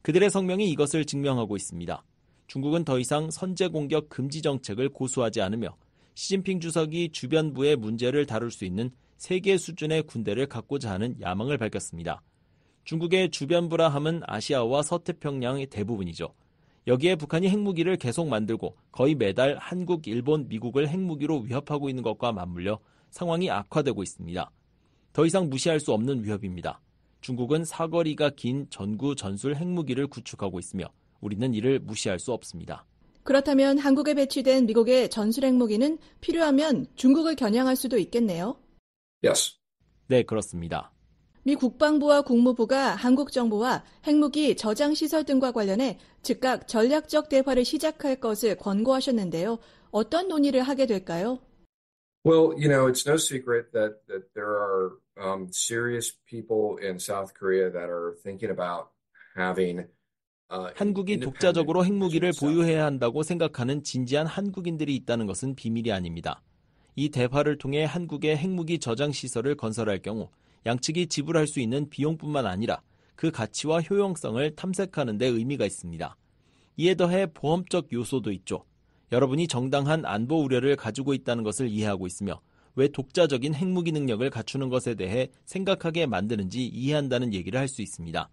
Speaker 5: 그들의 성명이 이것을 증명하고 있습니다. 중국은 더 이상 선제 공격 금지 정책을 고수하지 않으며 시진핑 주석이 주변부의 문제를 다룰 수 있는 세계 수준의 군대를 갖고자 하는 야망을 밝혔습니다. 중국의 주변부라 함은 아시아와 서태평양의 대부분이죠. 여기에 북한이 핵무기를 계속 만들고 거의 매달 한국, 일본, 미국을 핵무기로 위협하고 있는 것과 맞물려 상황이 악화되고 있습니다. 더 이상 무시할 수 없는 위협입니다. 중국은 사거리가 긴 전구 전술 핵무기를 구축하고 있으며 우리는 이를 무시할 수 없습니다.
Speaker 11: 그렇다면 한국에 배치된 미국의 전술 핵무기는 필요하면 중국을 겨냥할 수도 있겠네요.
Speaker 5: Yes. 네, 그렇습니다.
Speaker 11: 미 국방부와 국무부가 한국 정부와 핵무기 저장 시설 등과 관련해 즉각 전략적 대화를 시작할 것을 권고하셨는데요. 어떤 논의를 하게 될까요?
Speaker 12: Well, you know, it's no secret that that there are um, serious people in South Korea that are thinking about having uh, 한국이 독자적으로
Speaker 5: 핵무기를 보유해야 한다고 생각하는 진지한 한국인들이 있다는 것은 비밀이 아닙니다. 이 대화를 통해 한국의 핵무기 저장 시설을 건설할 경우 양측이 지불할 수 있는 비용뿐만 아니라 그 가치와 효용성을 탐색하는 데 의미가 있습니다. 이에 더해 보험적 요소도 있죠. 여러분이 정당한 안보 우려를 가지고 있다는 것을 이해하고 있으며 왜 독자적인 핵무기 능력을 갖추는 것에 대해 생각하게 만드는지 이해한다는 얘기를 할 수 있습니다.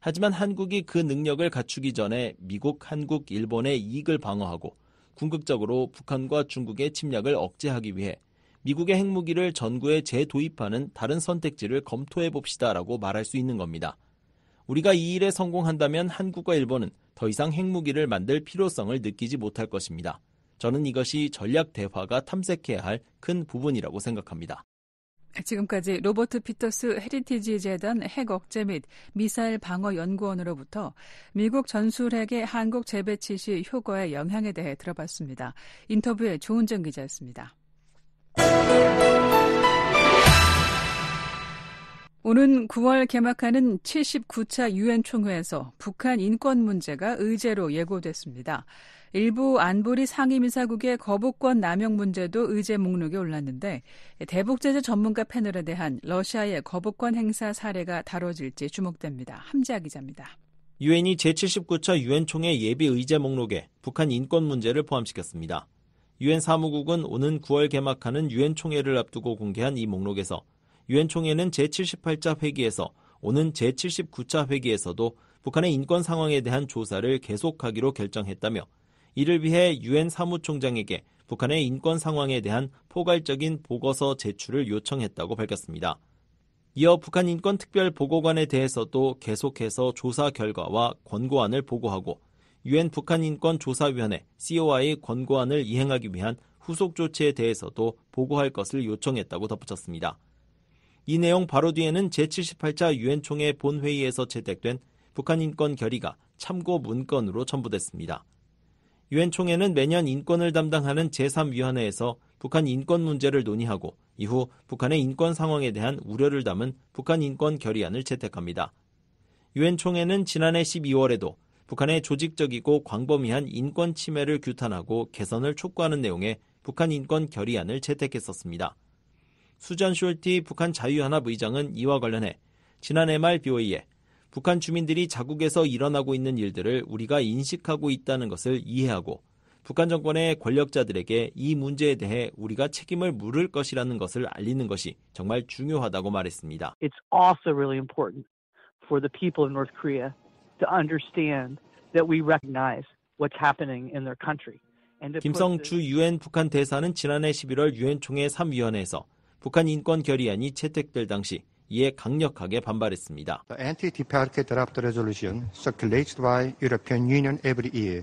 Speaker 5: 하지만 한국이 그 능력을 갖추기 전에 미국, 한국, 일본의 이익을 방어하고 궁극적으로 북한과 중국의 침략을 억제하기 위해 미국의 핵무기를 전구에 재도입하는 다른 선택지를 검토해 봅시다라고 말할 수 있는 겁니다. 우리가 이 일에 성공한다면 한국과 일본은 더 이상 핵무기를 만들 필요성을 느끼지 못할 것입니다. 저는 이것이 전략 대화가 탐색해야 할 큰 부분이라고 생각합니다.
Speaker 2: 지금까지 로버트 피터스 헤리티지 재단 핵 억제 및 미사일 방어 연구원으로부터 미국 전술핵의 한국 재배치 시 효과의 영향에 대해 들어봤습니다. 인터뷰에 조은정 기자였습니다. 오는 9월 개막하는 79차 유엔 총회에서 북한 인권 문제가 의제로 예고됐습니다. 일부 안보리 상임이사국의 거부권 남용 문제도 의제 목록에 올랐는데 대북 제재 전문가 패널에 대한 러시아의 거부권 행사 사례가 다뤄질지 주목됩니다. 함지아 기자입니다.
Speaker 5: 유엔이 제79차 유엔 총회 예비 의제 목록에 북한 인권 문제를 포함시켰습니다. 유엔 사무국은 오는 9월 개막하는 유엔 총회를 앞두고 공개한 이 목록에서 유엔 총회는 제78차 회기에서 오는 제79차 회기에서도 북한의 인권 상황에 대한 조사를 계속하기로 결정했다며 이를 위해 유엔 사무총장에게 북한의 인권 상황에 대한 포괄적인 보고서 제출을 요청했다고 밝혔습니다. 이어 북한 인권 특별 보고관에 대해서도 계속해서 조사 결과와 권고안을 보고하고 유엔 북한 인권 조사위원회 COI 권고안을 이행하기 위한 후속 조치에 대해서도 보고할 것을 요청했다고 덧붙였습니다. 이 내용 바로 뒤에는 제78차 유엔총회 본회의에서 채택된 북한 인권 결의가 참고 문건으로 첨부됐습니다. 유엔 총회는 매년 인권을 담당하는 제3위원회에서 북한 인권 문제를 논의하고 이후 북한의 인권 상황에 대한 우려를 담은 북한 인권 결의안을 채택합니다. 유엔 총회는 지난해 12월에도 북한의 조직적이고 광범위한 인권 침해를 규탄하고 개선을 촉구하는 내용의 북한 인권 결의안을 채택했었습니다. 수잔 쇼티 북한 자유연합 의장은 이와 관련해 지난해 말 b o e 에 북한 주민들이 자국에서 일어나고 있는 일들을 우리가 인식하고 있다는 것을 이해하고 북한 정권의 권력자들에게 이 문제에 대해 우리가 책임을 물을 것이라는 것을 알리는 것이 정말 중요하다고 말했습니다.
Speaker 4: It's also really important for the people of North Korea to understand that we recognize what's happening in their country. 김성 주
Speaker 5: 유엔 북한 대사는 지난해 11월 유엔 총회 3위원회에서 북한 인권 결의안이 채택될 당시 이에 강력하게 반발했습니다.
Speaker 9: The anti-DPRK draft resolution circulated by European Union every year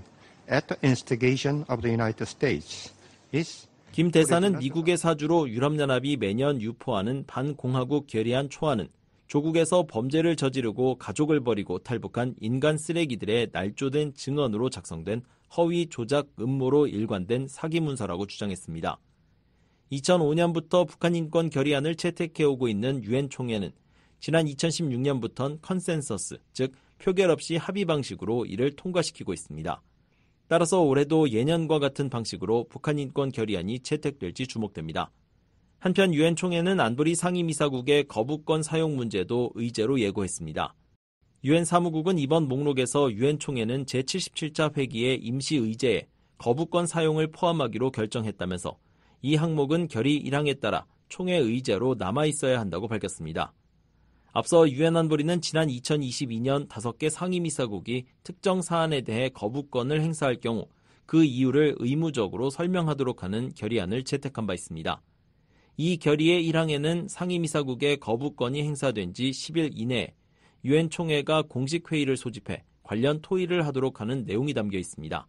Speaker 9: at the instigation of the United States is 김 대사는 미국의
Speaker 5: 사주로 유럽연합이 매년 유포하는 반공화국 결의안 초안은 조국에서 범죄를 저지르고 가족을 버리고 탈북한 인간 쓰레기들의 날조된 증언으로 작성된 허위 조작 음모로 일관된 사기 문서라고 주장했습니다. 2005년부터 북한 인권 결의안을 채택해오고 있는 유엔 총회는 지난 2016년부터는 컨센서스, 즉 표결 없이 합의 방식으로 이를 통과시키고 있습니다. 따라서 올해도 예년과 같은 방식으로 북한 인권 결의안이 채택될지 주목됩니다. 한편 유엔 총회는 안보리 상임이사국의 거부권 사용 문제도 의제로 예고했습니다. 유엔 사무국은 이번 목록에서 유엔 총회는 제77차 회기의 임시 의제에 거부권 사용을 포함하기로 결정했다면서 이 항목은 결의 1항에 따라 총회 의제로 남아 있어야 한다고 밝혔습니다. 앞서 유엔 안보리는 지난 2022년 5개 상임이사국이 특정 사안에 대해 거부권을 행사할 경우 그 이유를 의무적으로 설명하도록 하는 결의안을 채택한 바 있습니다. 이 결의의 1항에는 상임이사국의 거부권이 행사된 지 10일 이내에 유엔 총회가 공식 회의를 소집해 관련 토의를 하도록 하는 내용이 담겨 있습니다.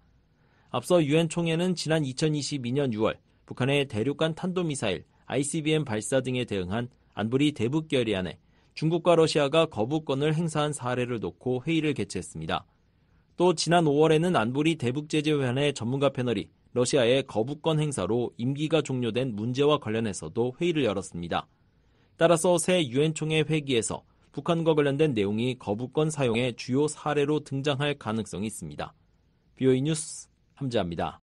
Speaker 5: 앞서 유엔 총회는 지난 2022년 6월 북한의 대륙간 탄도미사일 ICBM 발사 등에 대응한 안보리 대북 결의안에 중국과 러시아가 거부권을 행사한 사례를 놓고 회의를 개최했습니다. 또 지난 5월에는 안보리 대북제재회안의 전문가 패널이 러시아의 거부권 행사로 임기가 종료된 문제와 관련해서도 회의를 열었습니다. 따라서 새 유엔총회 회기에서 북한과 관련된 내용이 거부권 사용의 주요 사례로 등장할 가능성이 있습니다. 비오 e 뉴스 함재합니다.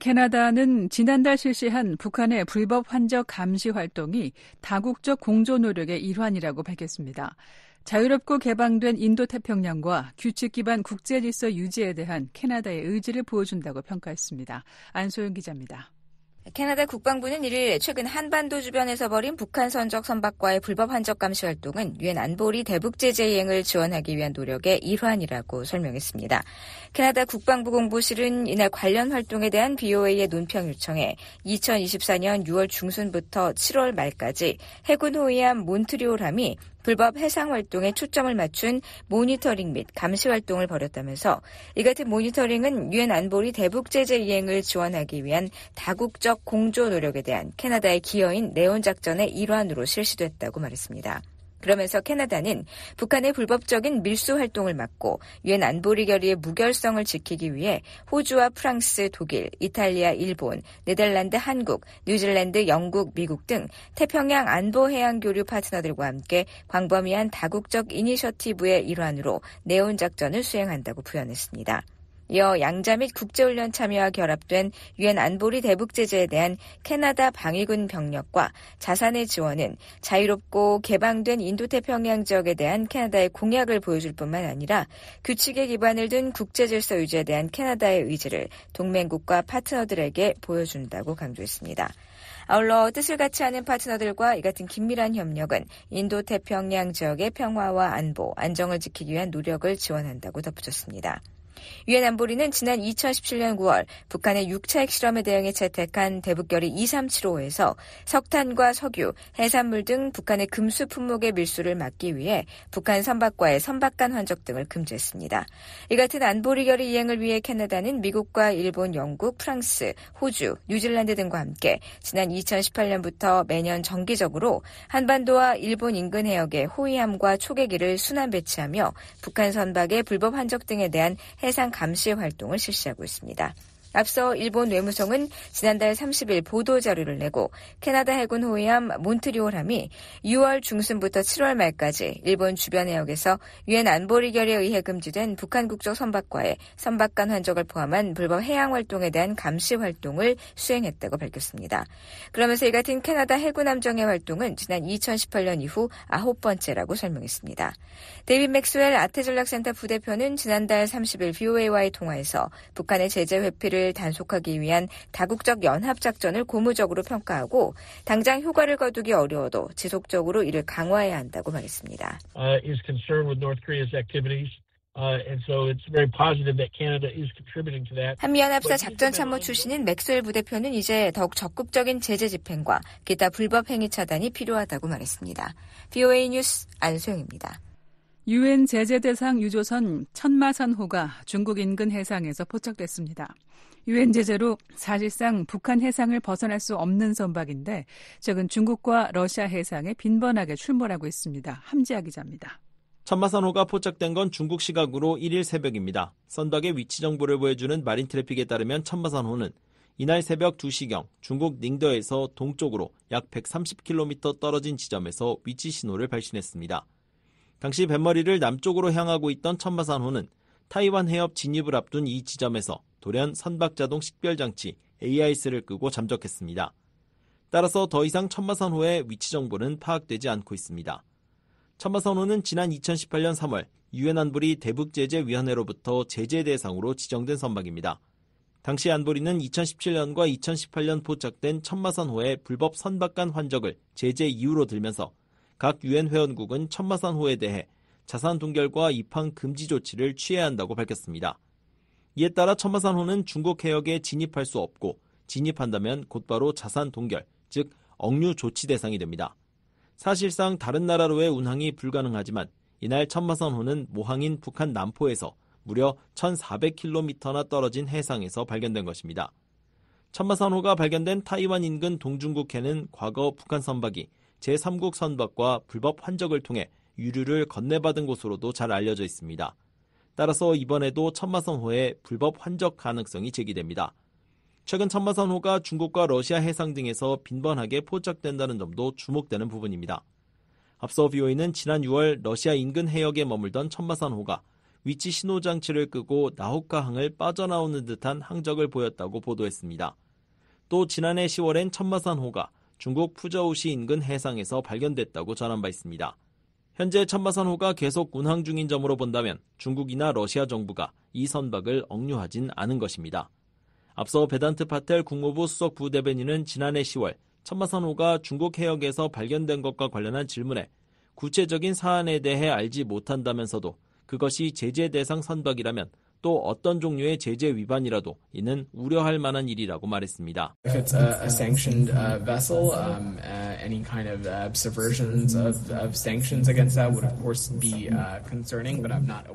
Speaker 2: 캐나다는 지난달 실시한 북한의 불법 환적 감시 활동이 다국적 공조 노력의 일환이라고 밝혔습니다. 자유롭고 개방된 인도태평양과 규칙 기반 국제 질서 유지에 대한 캐나다의 의지를 보여준다고 평가했습니다. 안소영 기자입니다.
Speaker 10: 캐나다 국방부는 1일 최근 한반도 주변에서 벌인 북한 선적 선박과의 불법 한적 감시 활동은 유엔 안보리 대북 제재 이행을 지원하기 위한 노력의 일환이라고 설명했습니다. 캐나다 국방부 공보실은 이날 관련 활동에 대한 BOA의 논평 요청에 2024년 6월 중순부터 7월 말까지 해군 호위함 몬트리올함이 불법 해상 활동에 초점을 맞춘 모니터링 및 감시 활동을 벌였다면서 이 같은 모니터링은 유엔 안보리 대북 제재 이행을 지원하기 위한 다국적 공조 노력에 대한 캐나다의 기여인 네온 작전의 일환으로 실시됐다고 말했습니다. 그러면서 캐나다는 북한의 불법적인 밀수 활동을 막고 유엔 안보리 결의의 무결성을 지키기 위해 호주와 프랑스, 독일, 이탈리아, 일본, 네덜란드, 한국, 뉴질랜드, 영국, 미국 등 태평양 안보 해양 교류 파트너들과 함께 광범위한 다국적 이니셔티브의 일환으로 네온 작전을 수행한다고 부연했습니다. 이어 양자 및 국제훈련 참여와 결합된 유엔 안보리 대북 제재에 대한 캐나다 방위군 병력과 자산의 지원은 자유롭고 개방된 인도태평양 지역에 대한 캐나다의 공약을 보여줄 뿐만 아니라 규칙에 기반을 둔 국제 질서 유지에 대한 캐나다의 의지를 동맹국과 파트너들에게 보여준다고 강조했습니다. 아울러 뜻을 같이 하는 파트너들과 이 같은 긴밀한 협력은 인도 태평양 지역의 평화와 안보, 안정을 지키기 위한 노력을 지원한다고 덧붙였습니다. 유엔 안보리는 지난 2017년 9월 북한의 6차 핵실험에 대응해 채택한 대북결의 2375에서 석탄과 석유, 해산물 등 북한의 금수 품목의 밀수를 막기 위해 북한 선박과의 선박간 환적 등을 금지했습니다. 이 같은 안보리 결의 이행을 위해 캐나다는 미국과 일본, 영국, 프랑스, 호주, 뉴질랜드 등과 함께 지난 2018년부터 매년 정기적으로 한반도와 일본 인근 해역에 호위함과 초계기를 순환 배치하며 북한 선박의 불법 환적 등에 대한 해산 해상 감시 활동을 실시하고 있습니다. 앞서 일본 외무성은 지난달 30일 보도자료를 내고 캐나다 해군 호위함 몬트리올함이 6월 중순부터 7월 말까지 일본 주변 해역에서 유엔 안보리 결의에 의해 금지된 북한 국적 선박과의 선박 간 환적을 포함한 불법 해양 활동에 대한 감시 활동을 수행했다고 밝혔습니다. 그러면서 이 같은 캐나다 해군 함정의 활동은 지난 2018년 이후 아홉 번째라고 설명했습니다. 데이빗 맥스웰 아태전략센터 부대표는 지난달 30일 v o a 와의 통화에서 북한의 제재 회피를 문제를 단속하기 위한 다국적 연합작전을 고무적으로 평가하고 당장 효과를 거두기 어려워도 지속적으로 이를 강화해야 한다고 말했습니다.
Speaker 4: Uh, uh 한미연합사
Speaker 10: 작전참모 출신인 맥스웰 부대표는 이제 더욱 적극적인 제재 집행과 기타 불법 행위 차단이 필요하다고 말했습니다. BOA 뉴스 안소영입니다.
Speaker 2: 유엔 제재 대상 유조선 천마산호가 중국 인근 해상에서 포착됐습니다. 유엔 제재로 사실상 북한 해상을 벗어날 수 없는 선박인데 최근 중국과 러시아 해상에 빈번하게 출몰하고 있습니다. 함지아 기자입니다.
Speaker 5: 천마산호가 포착된 건 중국 시각으로 1일 새벽입니다. 선박의 위치 정보를 보여주는 마린 트래픽에 따르면 천마산호는 이날 새벽 2시경 중국 닝더에서 동쪽으로 약 130km 떨어진 지점에서 위치 신호를 발신했습니다. 당시 뱃머리를 남쪽으로 향하고 있던 천마산호는 타이완 해협 진입을 앞둔 이 지점에서 돌연 선박자동 식별장치 AIS를 끄고 잠적했습니다. 따라서 더 이상 천마선호의 위치 정보는 파악되지 않고 있습니다. 천마선호는 지난 2018년 3월 유엔 안보리 대북제재위원회로부터 제재 대상으로 지정된 선박입니다. 당시 안보리는 2017년과 2018년 포착된 천마산호의 불법 선박간 환적을 제재 이유로 들면서 각 유엔 회원국은 천마산호에 대해 자산 동결과 입항 금지 조치를 취해야 한다고 밝혔습니다. 이에 따라 천마산호는 중국 해역에 진입할 수 없고 진입한다면 곧바로 자산 동결, 즉 억류 조치 대상이 됩니다. 사실상 다른 나라로의 운항이 불가능하지만 이날 천마산호는 모항인 북한 남포에서 무려 1,400km나 떨어진 해상에서 발견된 것입니다. 천마산호가 발견된 타이완 인근 동중국해는 과거 북한 선박이 제3국 선박과 불법 환적을 통해 유류를 건네받은 곳으로도 잘 알려져 있습니다. 따라서 이번에도 천마선호의 불법 환적 가능성이 제기됩니다. 최근 천마선호가 중국과 러시아 해상 등에서 빈번하게 포착된다는 점도 주목되는 부분입니다. 앞서 비오이는 지난 6월 러시아 인근 해역에 머물던 천마선호가 위치 신호 장치를 끄고 나호카항을 빠져나오는 듯한 항적을 보였다고 보도했습니다. 또 지난해 10월엔 천마산호가 중국 푸저우시 인근 해상에서 발견됐다고 전한 바 있습니다. 현재 참마산호가 계속 운항 중인 점으로 본다면 중국이나 러시아 정부가 이 선박을 억류하진 않은 것입니다. 앞서 베단트 파텔 국무부 수석 부대변인은 지난해 10월 천마산호가 중국 해역에서 발견된 것과 관련한 질문에 구체적인 사안에 대해 알지 못한다면서도 그것이 제재 대상 선박이라면 또 어떤 종류의 제재 위반이라도 이는 우려할 만한 일이라고 말했습니다.
Speaker 4: Uh,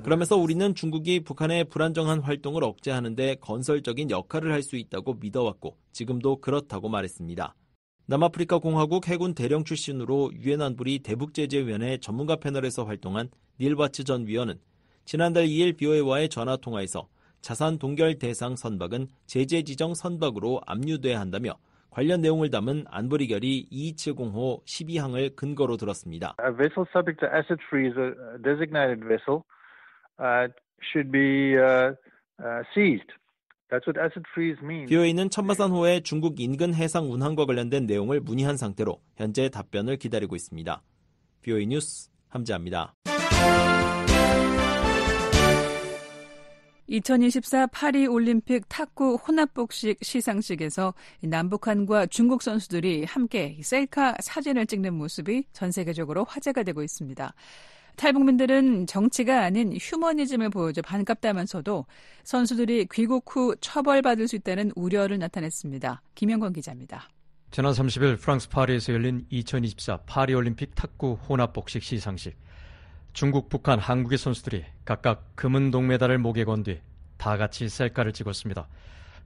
Speaker 5: 그러면서 우리는 중국이 북한의 불안정한 활동을 억제하는데 건설적인 역할을 할 수 있다고 믿어왔고 지금도 그렇다고 말했습니다. 남아프리카 공화국 해군 대령 출신으로 유엔 안보리 대북 제재위원회 전문가 패널에서 활동한 닐바츠 전 위원은 지난달 2일 비오에와의 전화 통화에서 자산 동결 대상 선박은 제재 지정 선박으로 압류돼야 한다며 관련 내용을 담은 안보리결의 2270호 12항을 근거로 들었습니다.
Speaker 9: A vessel subject to asset freeze, a designated vessel, uh, should be uh, uh, seized. 비오에는
Speaker 5: 천마산호의 중국 인근 해상 운항과 관련된 내용을 문의한 상태로 현재 답변을 기다리고 있습니다. 비오에 뉴스 함재합니다.
Speaker 2: 2024 파리 올림픽 탁구 혼합복식 시상식에서 남북한과 중국 선수들이 함께 셀카 사진을 찍는 모습이 전 세계적으로 화제가 되고 있습니다. 탈북민들은 정치가 아닌 휴머니즘을 보여줘 반갑다면서도 선수들이 귀국 후 처벌받을 수 있다는 우려를 나타냈습니다. 김영권 기자입니다.
Speaker 8: 지난 30일 프랑스 파리에서 열린 2024 파리올림픽 탁구 혼합복식 시상식. 중국, 북한, 한국의 선수들이 각각 금은 동메달을 목에 건 뒤 다 같이 셀카를 찍었습니다.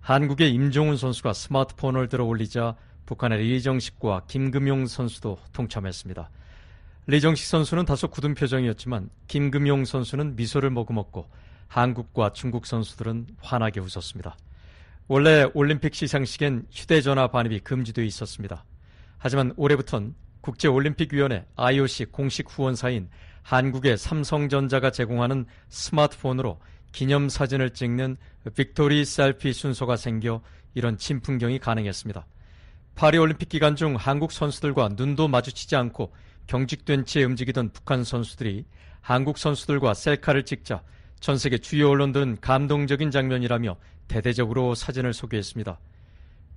Speaker 8: 한국의 임종훈 선수가 스마트폰을 들어 올리자 북한의 리정식과 김금용 선수도 동참했습니다. 리정식 선수는 다소 굳은 표정이었지만 김금용 선수는 미소를 머금었고 한국과 중국 선수들은 환하게 웃었습니다. 원래 올림픽 시상식엔 휴대전화 반입이 금지돼 있었습니다. 하지만 올해부턴 국제올림픽위원회 IOC 공식 후원사인 한국의 삼성전자가 제공하는 스마트폰으로 기념사진을 찍는 빅토리 셀피 순서가 생겨 이런 진풍경이 가능했습니다. 파리올림픽 기간 중 한국 선수들과 눈도 마주치지 않고 경직된 채 움직이던 북한 선수들이 한국 선수들과 셀카를 찍자 전 세계 주요 언론들은 감동적인 장면이라며 대대적으로 사진을 소개했습니다.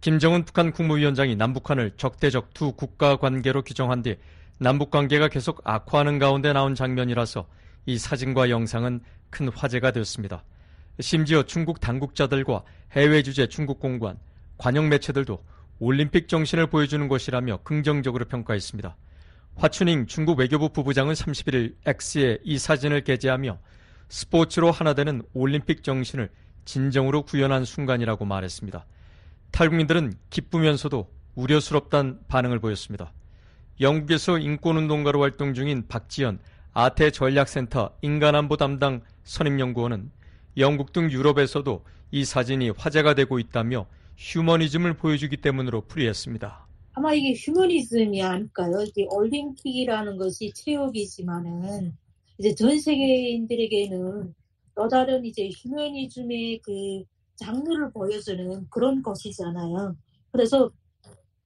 Speaker 8: 김정은 북한 국무위원장이 남북한을 적대적 두 국가 관계로 규정한 뒤 남북 관계가 계속 악화하는 가운데 나온 장면이라서 이 사진과 영상은 큰 화제가 되었습니다. 심지어 중국 당국자들과 해외 주재 중국 공관, 관영 매체들도 올림픽 정신을 보여주는 것이라며 긍정적으로 평가했습니다. 화춘잉 중국 외교부 부부장은 31일 X에 이 사진을 게재하며 스포츠로 하나 되는 올림픽 정신을 진정으로 구현한 순간이라고 말했습니다. 탈북민들은 기쁘면서도 우려스럽단 반응을 보였습니다. 영국에서 인권운동가로 활동 중인 박지연 아태 전략센터 인간안보 담당 선임연구원은 영국 등 유럽에서도 이 사진이 화제가 되고 있다며 휴머니즘을 보여주기 때문으로 풀이했습니다.
Speaker 13: 아마 이게 휴머니즘이 아닐까요? 이게 올림픽이라는 것이 체육이지만은 이제 전 세계인들에게는 또 다른 이제 휴머니즘의 그 장르를 보여주는 그런 것이잖아요. 그래서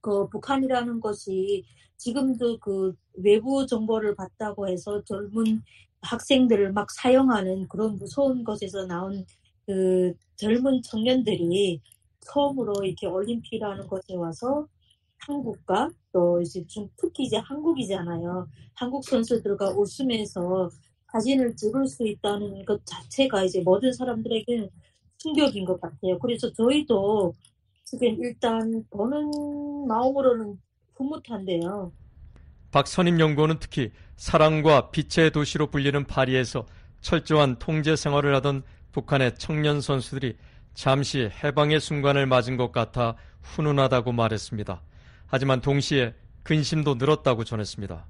Speaker 13: 그 북한이라는 것이 지금도 그 외부 정보를 받다고 해서 젊은 학생들을 막 사용하는 그런 무서운 것에서 나온 그 젊은 청년들이 처음으로 이렇게 올림픽이라는 것에 와서 한국과 또 이제 좀 특히 이제 한국이잖아요. 한국 선수들과 웃으면서 사진을 찍을 수 있다는 것 자체가 이제 모든 사람들에게는 충격인 것 같아요. 그래서 저희도 그게 일단 보는 마음으로는 흐뭇한데요.
Speaker 8: 박선임 연구원은 특히 사랑과 빛의 도시로 불리는 파리에서 철저한 통제 생활을 하던 북한의 청년 선수들이 잠시 해방의 순간을 맞은 것 같아 훈훈하다고 말했습니다. 하지만 동시에 근심도 늘었다고 전했습니다.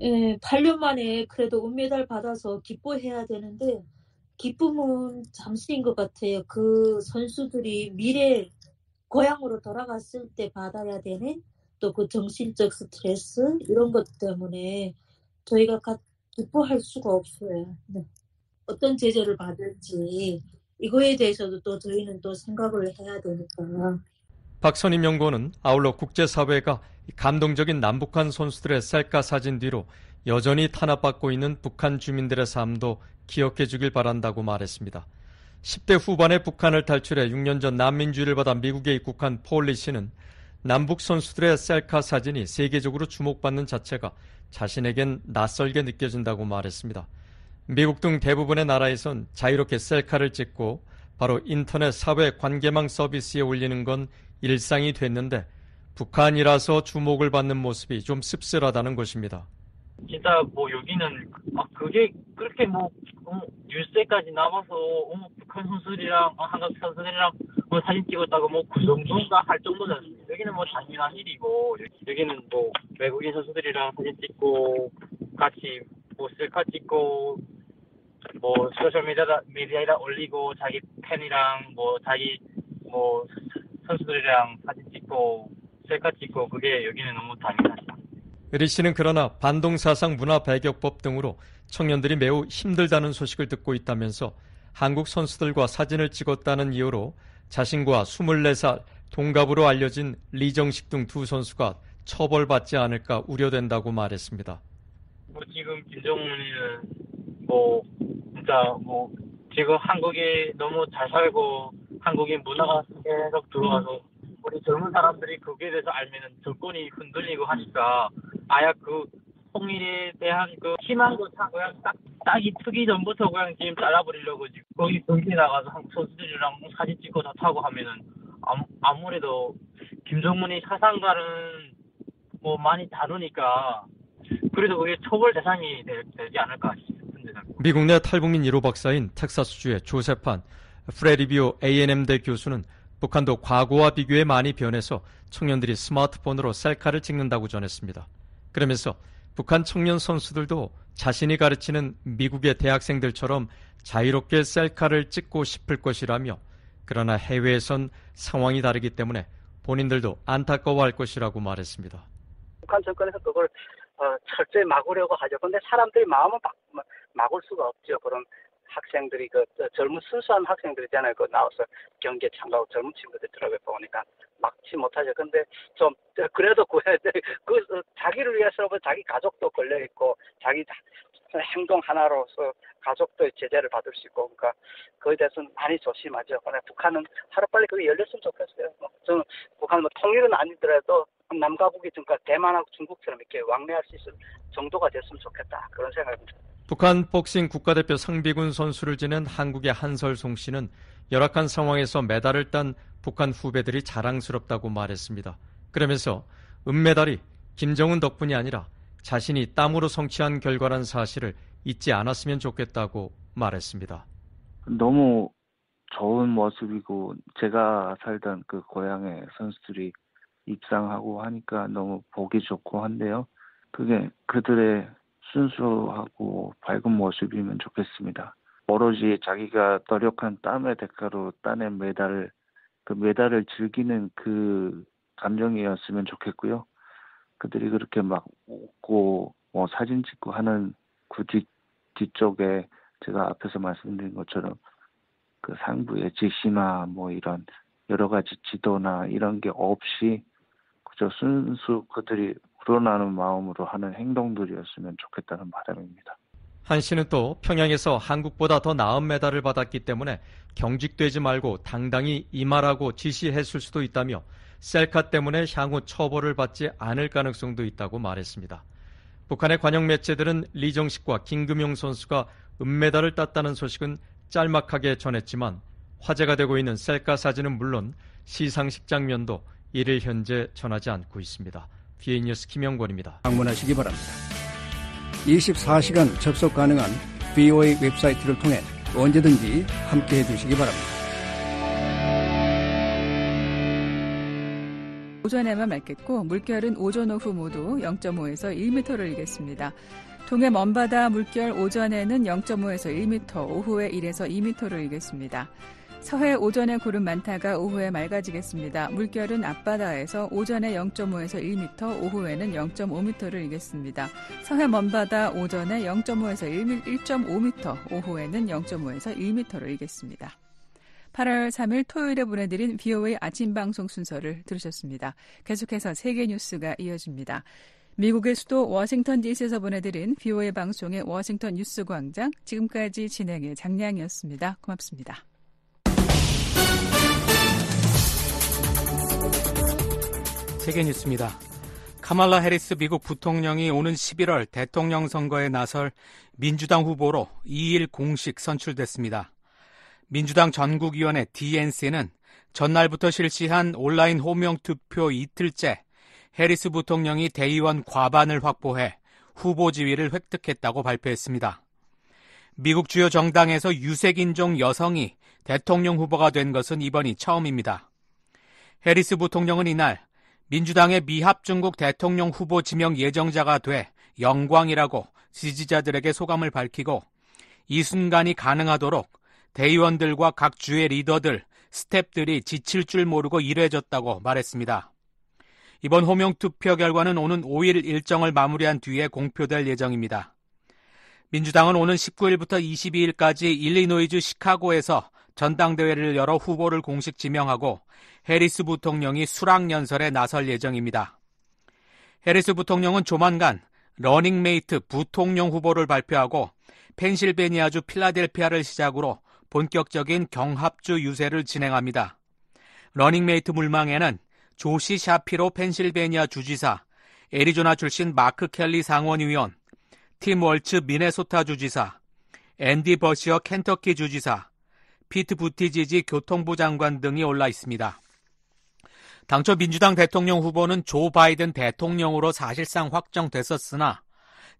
Speaker 13: 예, 8년 만에 그래도 은메달 받아서 기뻐해야 되는데 기쁨은 잠시인 것 같아요. 그 선수들이 미래 고향으로 돌아갔을 때 받아야 되는 또 그 정신적 스트레스 이런 것 때문에 저희가 가, 기뻐할 수가 없어요. 네. 어떤 제재를 받을지 이거에 대해서도 또 저희는 또 생각을 해야 되니까.
Speaker 8: 박선임 연구원은 아울러 국제사회가 감동적인 남북한 선수들의 셀카 사진 뒤로 여전히 탄압받고 있는 북한 주민들의 삶도 기억해 주길 바란다고 말했습니다. 10대 후반에 북한을 탈출해 6년 전 난민주의를 받아 미국에 입국한 폴리 씨는 남북 선수들의 셀카 사진이 세계적으로 주목받는 자체가 자신에겐 낯설게 느껴진다고 말했습니다. 미국 등 대부분의 나라에선 자유롭게 셀카를 찍고 바로 인터넷 사회 관계망 서비스에 올리는 건 일상이 됐는데 북한이라서 주목을 받는 모습이 좀 씁쓸하다는 것입니다.
Speaker 7: 진짜 뭐 여기는 아 그게
Speaker 9: 그렇게 뭐 어, 뉴스에까지 남아서 어, 북한 선수들이랑 어, 한국 선수들이랑 뭐 사진 찍었다고 뭐 그 정도인가 할 정도는 여기는 뭐 당연한 일이고
Speaker 7: 여기는 뭐 외국인 선수들이랑 사진 찍고 같이 뭐 셀카 찍고 뭐 소셜 미디어다 미디어에다 올리고 자기 팬이랑 뭐 자기 뭐 선수들이랑 사진 찍고 셀카 찍고 그게 여기는
Speaker 8: 너무 당연한 리 씨는 그러나 반동사상 문화 배격법 등으로 청년들이 매우 힘들다는 소식을 듣고 있다면서 한국 선수들과 사진을 찍었다는 이유로 자신과 24살 동갑으로 알려진 리정식 등 두 선수가 처벌받지 않을까 우려된다고 말했습니다.
Speaker 7: 뭐 지금 김정문이는 뭐 진짜 뭐 지금 한국이 너무 잘 살고 한국인 문화가 계속 들어와서 우리 젊은 사람들이 거기에 대해서 알면은 정권이 흔들리고 하니까 아예 그 통일에 대한 그 희망도 다 그냥 딱, 딱이 트기 전부터 그냥 지금 잘라버리려고 지금 거기 경기 나가서 한국 선수들이랑 사진 찍고 다 타고 하면은 아무, 아무래도 김정문이 사상과는 뭐 많이 다르니까 그래서 그게 처벌 대상이 되, 지 않을까 싶은데
Speaker 8: 미국 내 탈북민 1호 박사인 텍사스주의 조세판 프레리비오 A&M 대 교수는 북한도 과거와 비교해 많이 변해서 청년들이 스마트폰으로 셀카를 찍는다고 전했습니다. 그러면서 북한 청년 선수들도 자신이 가르치는 미국의 대학생들처럼 자유롭게 셀카를 찍고 싶을 것이라며 그러나 해외에선 상황이 다르기 때문에 본인들도 안타까워할 것이라고 말했습니다.
Speaker 9: 북한 정권에서 그걸 어, 철저히 막으려고 하죠. 그런데 사람들이 마음은 막, 막을 수가 없죠. 그런 학생들이 그 젊은 순수한 학생들이잖아요. 그 나와서 경기에 참가하고 젊은 친구들 들어가 보니까 막지 못하죠. 근데 좀 그래도 그, 그 어, 자기를 위해서 뭐 자기 가족도 걸려 있고 자기 행동 하나로서 가족도 제재를 받을 수 있고 그러니까 그에 대해서는 많이 조심하죠. 그러 북한은 하루빨리 그게 열렸으면 좋겠어요. 뭐 저는 북한은 뭐 통일은 아니더라도 남과 북이 좀 그러니까 대만하고 중국처럼 이렇게 왕래할 수 있을 정도가 됐으면 좋겠다 그런 생각입니다.
Speaker 8: 북한 복싱 국가대표 상비군 선수를 지낸 한국의 한설송 씨는 열악한 상황에서 메달을 딴 북한 후배들이 자랑스럽다고 말했습니다. 그러면서 은메달이 김정은 덕분이 아니라 자신이 땀으로 성취한 결과란 사실을 잊지 않았으면 좋겠다고 말했습니다.
Speaker 9: 너무 좋은 모습이고 제가 살던 그 고향의 선수들이 입상하고 하니까 너무 보기 좋고 한데요. 그게 그들의 순수하고 밝은 모습이면 좋겠습니다. 오로지 자기가 노력한 땀의 대가로 따낸 메달을 그 메달을 즐기는 그 감정이었으면 좋겠고요. 그들이 그렇게 막 웃고 뭐 사진 찍고 하는 그 뒤, 뒤쪽에 제가 앞에서 말씀드린 것처럼 그 상부의 지시나 뭐 이런 여러 가지 지도나 이런 게 없이 그저 순수 그들이 불어나는 마음으로 하는 행동들이었으면 좋겠다는 바람입니다.
Speaker 8: 한 씨는 또 평양에서 한국보다 더 나은 메달을 받았기 때문에 경직되지 말고 당당히 임하라고 지시했을 수도 있다며 셀카 때문에 향후 처벌을 받지 않을 가능성도 있다고 말했습니다. 북한의 관영 매체들은 리정식과 김금용 선수가 은메달을 땄다는 소식은 짤막하게 전했지만 화제가 되고 있는 셀카 사진은 물론 시상식 장면도 이를 현재 전하지 않고 있습니다. BN
Speaker 9: 뉴스 김영권입니다. 방문하시기 바랍니다. 24시간 접속 가능한 VOA 웹사이트를 통해 언제든지 함께해 주시기 바랍니다.
Speaker 2: 오전에만 맑겠고 물결은 오전 오후 모두 0.5에서 1m를 이겠습니다. 동해 먼바다 물결 오전에는 0.5에서 1m, 오후에 1에서 2m를 이겠습니다. 서해 오전에 구름 많다가 오후에 맑아지겠습니다. 물결은 앞바다에서 오전에 0.5에서 1m, 오후에는 0.5m를 이겠습니다. 서해 먼바다 오전에 0.5에서 1.5m, 오후에는 0.5에서 1m를 이겠습니다. 8월 3일 토요일에 보내드린 비오의 아침 방송 순서를 들으셨습니다. 계속해서 세계 뉴스가 이어집니다. 미국의 수도 워싱턴 DC에서 보내드린 비오의 방송의 워싱턴 뉴스 광장 지금까지 진행의 장량이었습니다. 고맙습니다.
Speaker 1: 세계 뉴스입니다. 카말라 해리스 미국 부통령이 오는 11월 대통령 선거에 나설 민주당 후보로 2일 공식 선출됐습니다. 민주당 전국위원회 DNC는 전날부터 실시한 온라인 호명 투표 이틀째 해리스 부통령이 대의원 과반을 확보해 후보 지위를 획득했다고 발표했습니다. 미국 주요 정당에서 유색인종 여성이 대통령 후보가 된 것은 이번이 처음입니다. 해리스 부통령은 이날 민주당의 미합중국 대통령 후보 지명 예정자가 돼 영광이라고 지지자들에게 소감을 밝히고 이 순간이 가능하도록 대의원들과 각 주의 리더들, 스탭들이 지칠 줄 모르고 일해줬다고 말했습니다. 이번 호명 투표 결과는 오는 5일 일정을 마무리한 뒤에 공표될 예정입니다. 민주당은 오는 19일부터 22일까지 일리노이주 시카고에서 전당대회를 열어 후보를 공식 지명하고 해리스 부통령이 수락 연설에 나설 예정입니다. 해리스 부통령은 조만간 러닝메이트 부통령 후보를 발표하고 펜실베니아주 필라델피아를 시작으로 본격적인 경합주 유세를 진행합니다. 러닝메이트 물망에는 조시 샤피로 펜실베니아 주지사, 애리조나 출신 마크 켈리 상원의원, 팀 월츠 미네소타 주지사, 앤디 버시어 켄터키 주지사, 피트 부티지지 교통부 장관 등이 올라 있습니다. 당초 민주당 대통령 후보는 조 바이든 대통령으로 사실상 확정됐었으나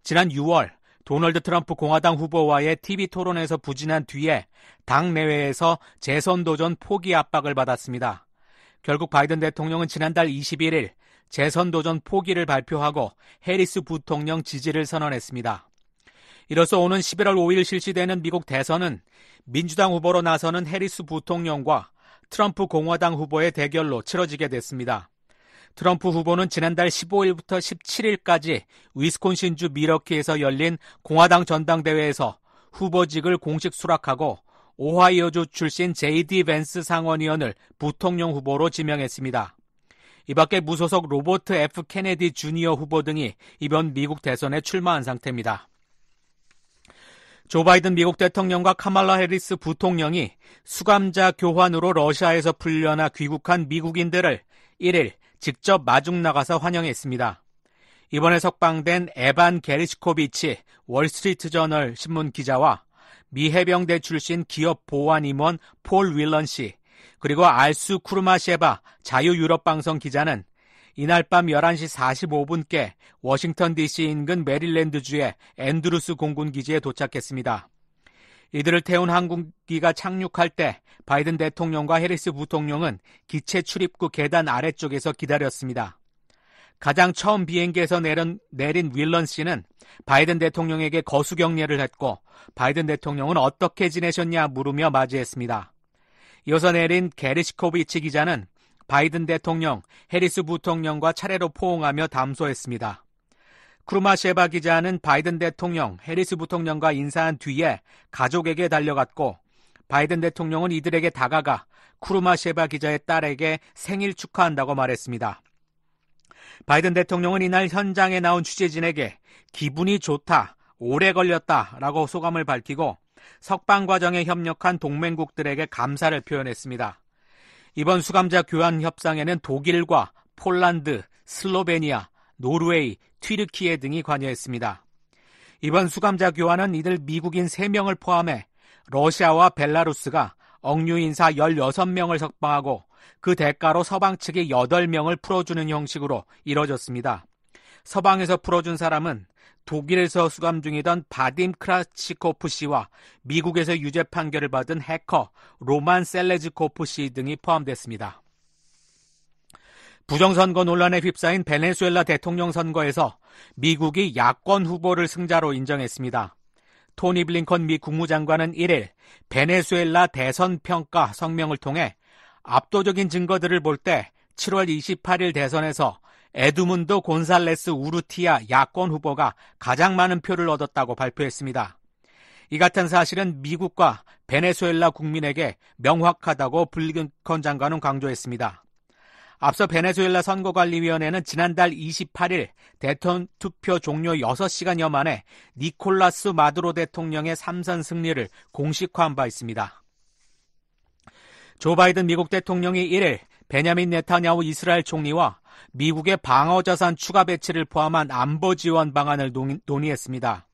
Speaker 1: 지난 6월 도널드 트럼프 공화당 후보와의 TV 토론에서 부진한 뒤에 당 내외에서 재선 도전 포기 압박을 받았습니다. 결국 바이든 대통령은 지난달 21일 재선 도전 포기를 발표하고 해리스 부통령 지지를 선언했습니다. 이로써 오는 11월 5일 실시되는 미국 대선은 민주당 후보로 나서는 해리스 부통령과 트럼프 공화당 후보의 대결로 치러지게 됐습니다. 트럼프 후보는 지난달 15일부터 17일까지 위스콘신주 미러키에서 열린 공화당 전당대회에서 후보직을 공식 수락하고 오하이오주 출신 제이디 벤스 상원의원을 부통령 후보로 지명했습니다. 이 밖에 무소속 로버트 F 케네디 주니어 후보 등이 이번 미국 대선에 출마한 상태입니다. 조 바이든 미국 대통령과 카말라 해리스 부통령이 수감자 교환으로 러시아에서 풀려나 귀국한 미국인들을 1일 직접 마중 나가서 환영했습니다. 이번에 석방된 에반 게리시코비치 월스트리트 저널 신문 기자와 미 해병대 출신 기업 보안 임원 폴 윌런 씨 그리고 알수 쿠르마셰바 자유 유럽 방송 기자는 이날 밤 11시 45분께 워싱턴 DC 인근 메릴랜드주의 앤드루스 공군기지에 도착했습니다. 이들을 태운 항공기가 착륙할 때 바이든 대통령과 해리스 부통령은 기체 출입구 계단 아래쪽에서 기다렸습니다. 가장 처음 비행기에서 내린, 내린 윌런 씨는 바이든 대통령에게 거수격례를 했고 바이든 대통령은 어떻게 지내셨냐 물으며 맞이했습니다. 이어서 내린 게리시코비치 기자는 바이든 대통령, 해리스 부통령과 차례로 포옹하며 담소했습니다. 크루마셰바 기자는 바이든 대통령, 해리스 부통령과 인사한 뒤에 가족에게 달려갔고 바이든 대통령은 이들에게 다가가 크루마셰바 기자의 딸에게 생일 축하한다고 말했습니다. 바이든 대통령은 이날 현장에 나온 취재진에게 기분이 좋다, 오래 걸렸다 라고 소감을 밝히고 석방 과정에 협력한 동맹국들에게 감사를 표현했습니다. 이번 수감자 교환 협상에는 독일과 폴란드, 슬로베니아, 노르웨이, 튀르키예 등이 관여했습니다. 이번 수감자 교환은 이들 미국인 3명을 포함해 러시아와 벨라루스가 억류 인사 16명을 석방하고 그 대가로 서방 측이 8명을 풀어주는 형식으로 이뤄졌습니다. 서방에서 풀어준 사람은 독일에서 수감 중이던 바딘 크라치코프 씨와 미국에서 유죄 판결을 받은 해커 로만 셀레즈코프 씨 등이 포함됐습니다. 부정선거 논란에 휩싸인 베네수엘라 대통령 선거에서 미국이 야권 후보를 승자로 인정했습니다. 토니 블링컨 미 국무장관은 1일 베네수엘라 대선 평가 성명을 통해 압도적인 증거들을 볼 때 7월 28일 대선에서 에드문도 곤살레스 우르티아 야권 후보가 가장 많은 표를 얻었다고 발표했습니다. 이 같은 사실은 미국과 베네수엘라 국민에게 명확하다고 블링컨 장관은 강조했습니다. 앞서 베네수엘라 선거관리위원회는 지난달 28일 대통령 투표 종료 6시간여 만에 니콜라스 마두로 대통령의 3선 승리를 공식화한 바 있습니다. 조 바이든 미국 대통령이 1일 베냐민 네타냐후 이스라엘 총리와 미국의 방어자산 추가 배치를 포함한 안보 지원 방안을 논의했습니다.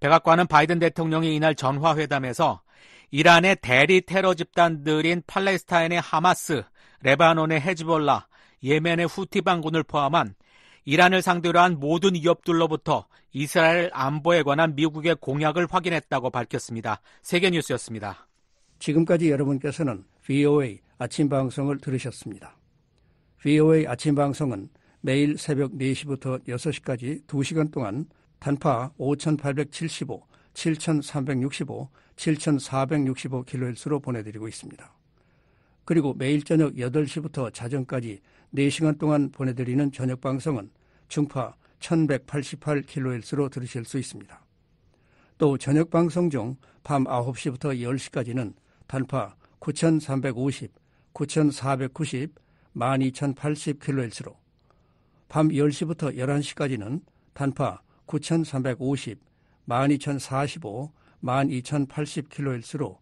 Speaker 1: 백악관은 바이든 대통령이 이날 전화회담에서 이란의 대리 테러 집단들인 팔레스타인의 하마스, 레바논의 헤즈볼라, 예멘의 후티 반군을 포함한 이란을 상대로 한 모든 위협들로부터 이스라엘 안보에 관한 미국의 공약을 확인했다고
Speaker 9: 밝혔습니다. 세계뉴스였습니다. 지금까지 여러분께서는 VOA 아침 방송을 들으셨습니다. VOA 아침 방송은 매일 새벽 4시부터 6시까지 2시간 동안 단파 5,875, 7,365, 7,465kHz로 보내드리고 있습니다. 그리고 매일 저녁 8시부터 자정까지 4시간 동안 보내드리는 저녁 방송은 중파 1188kHz로 들으실 수 있습니다. 또 저녁 방송 중 밤 9시부터 10시까지는 단파 9350, 9490, 12,080kHz로 밤 10시부터 11시까지는 단파 9,350, 12,045, 12,080kHz로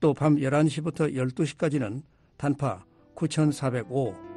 Speaker 9: 또밤 11시부터 12시까지는 단파 9,405,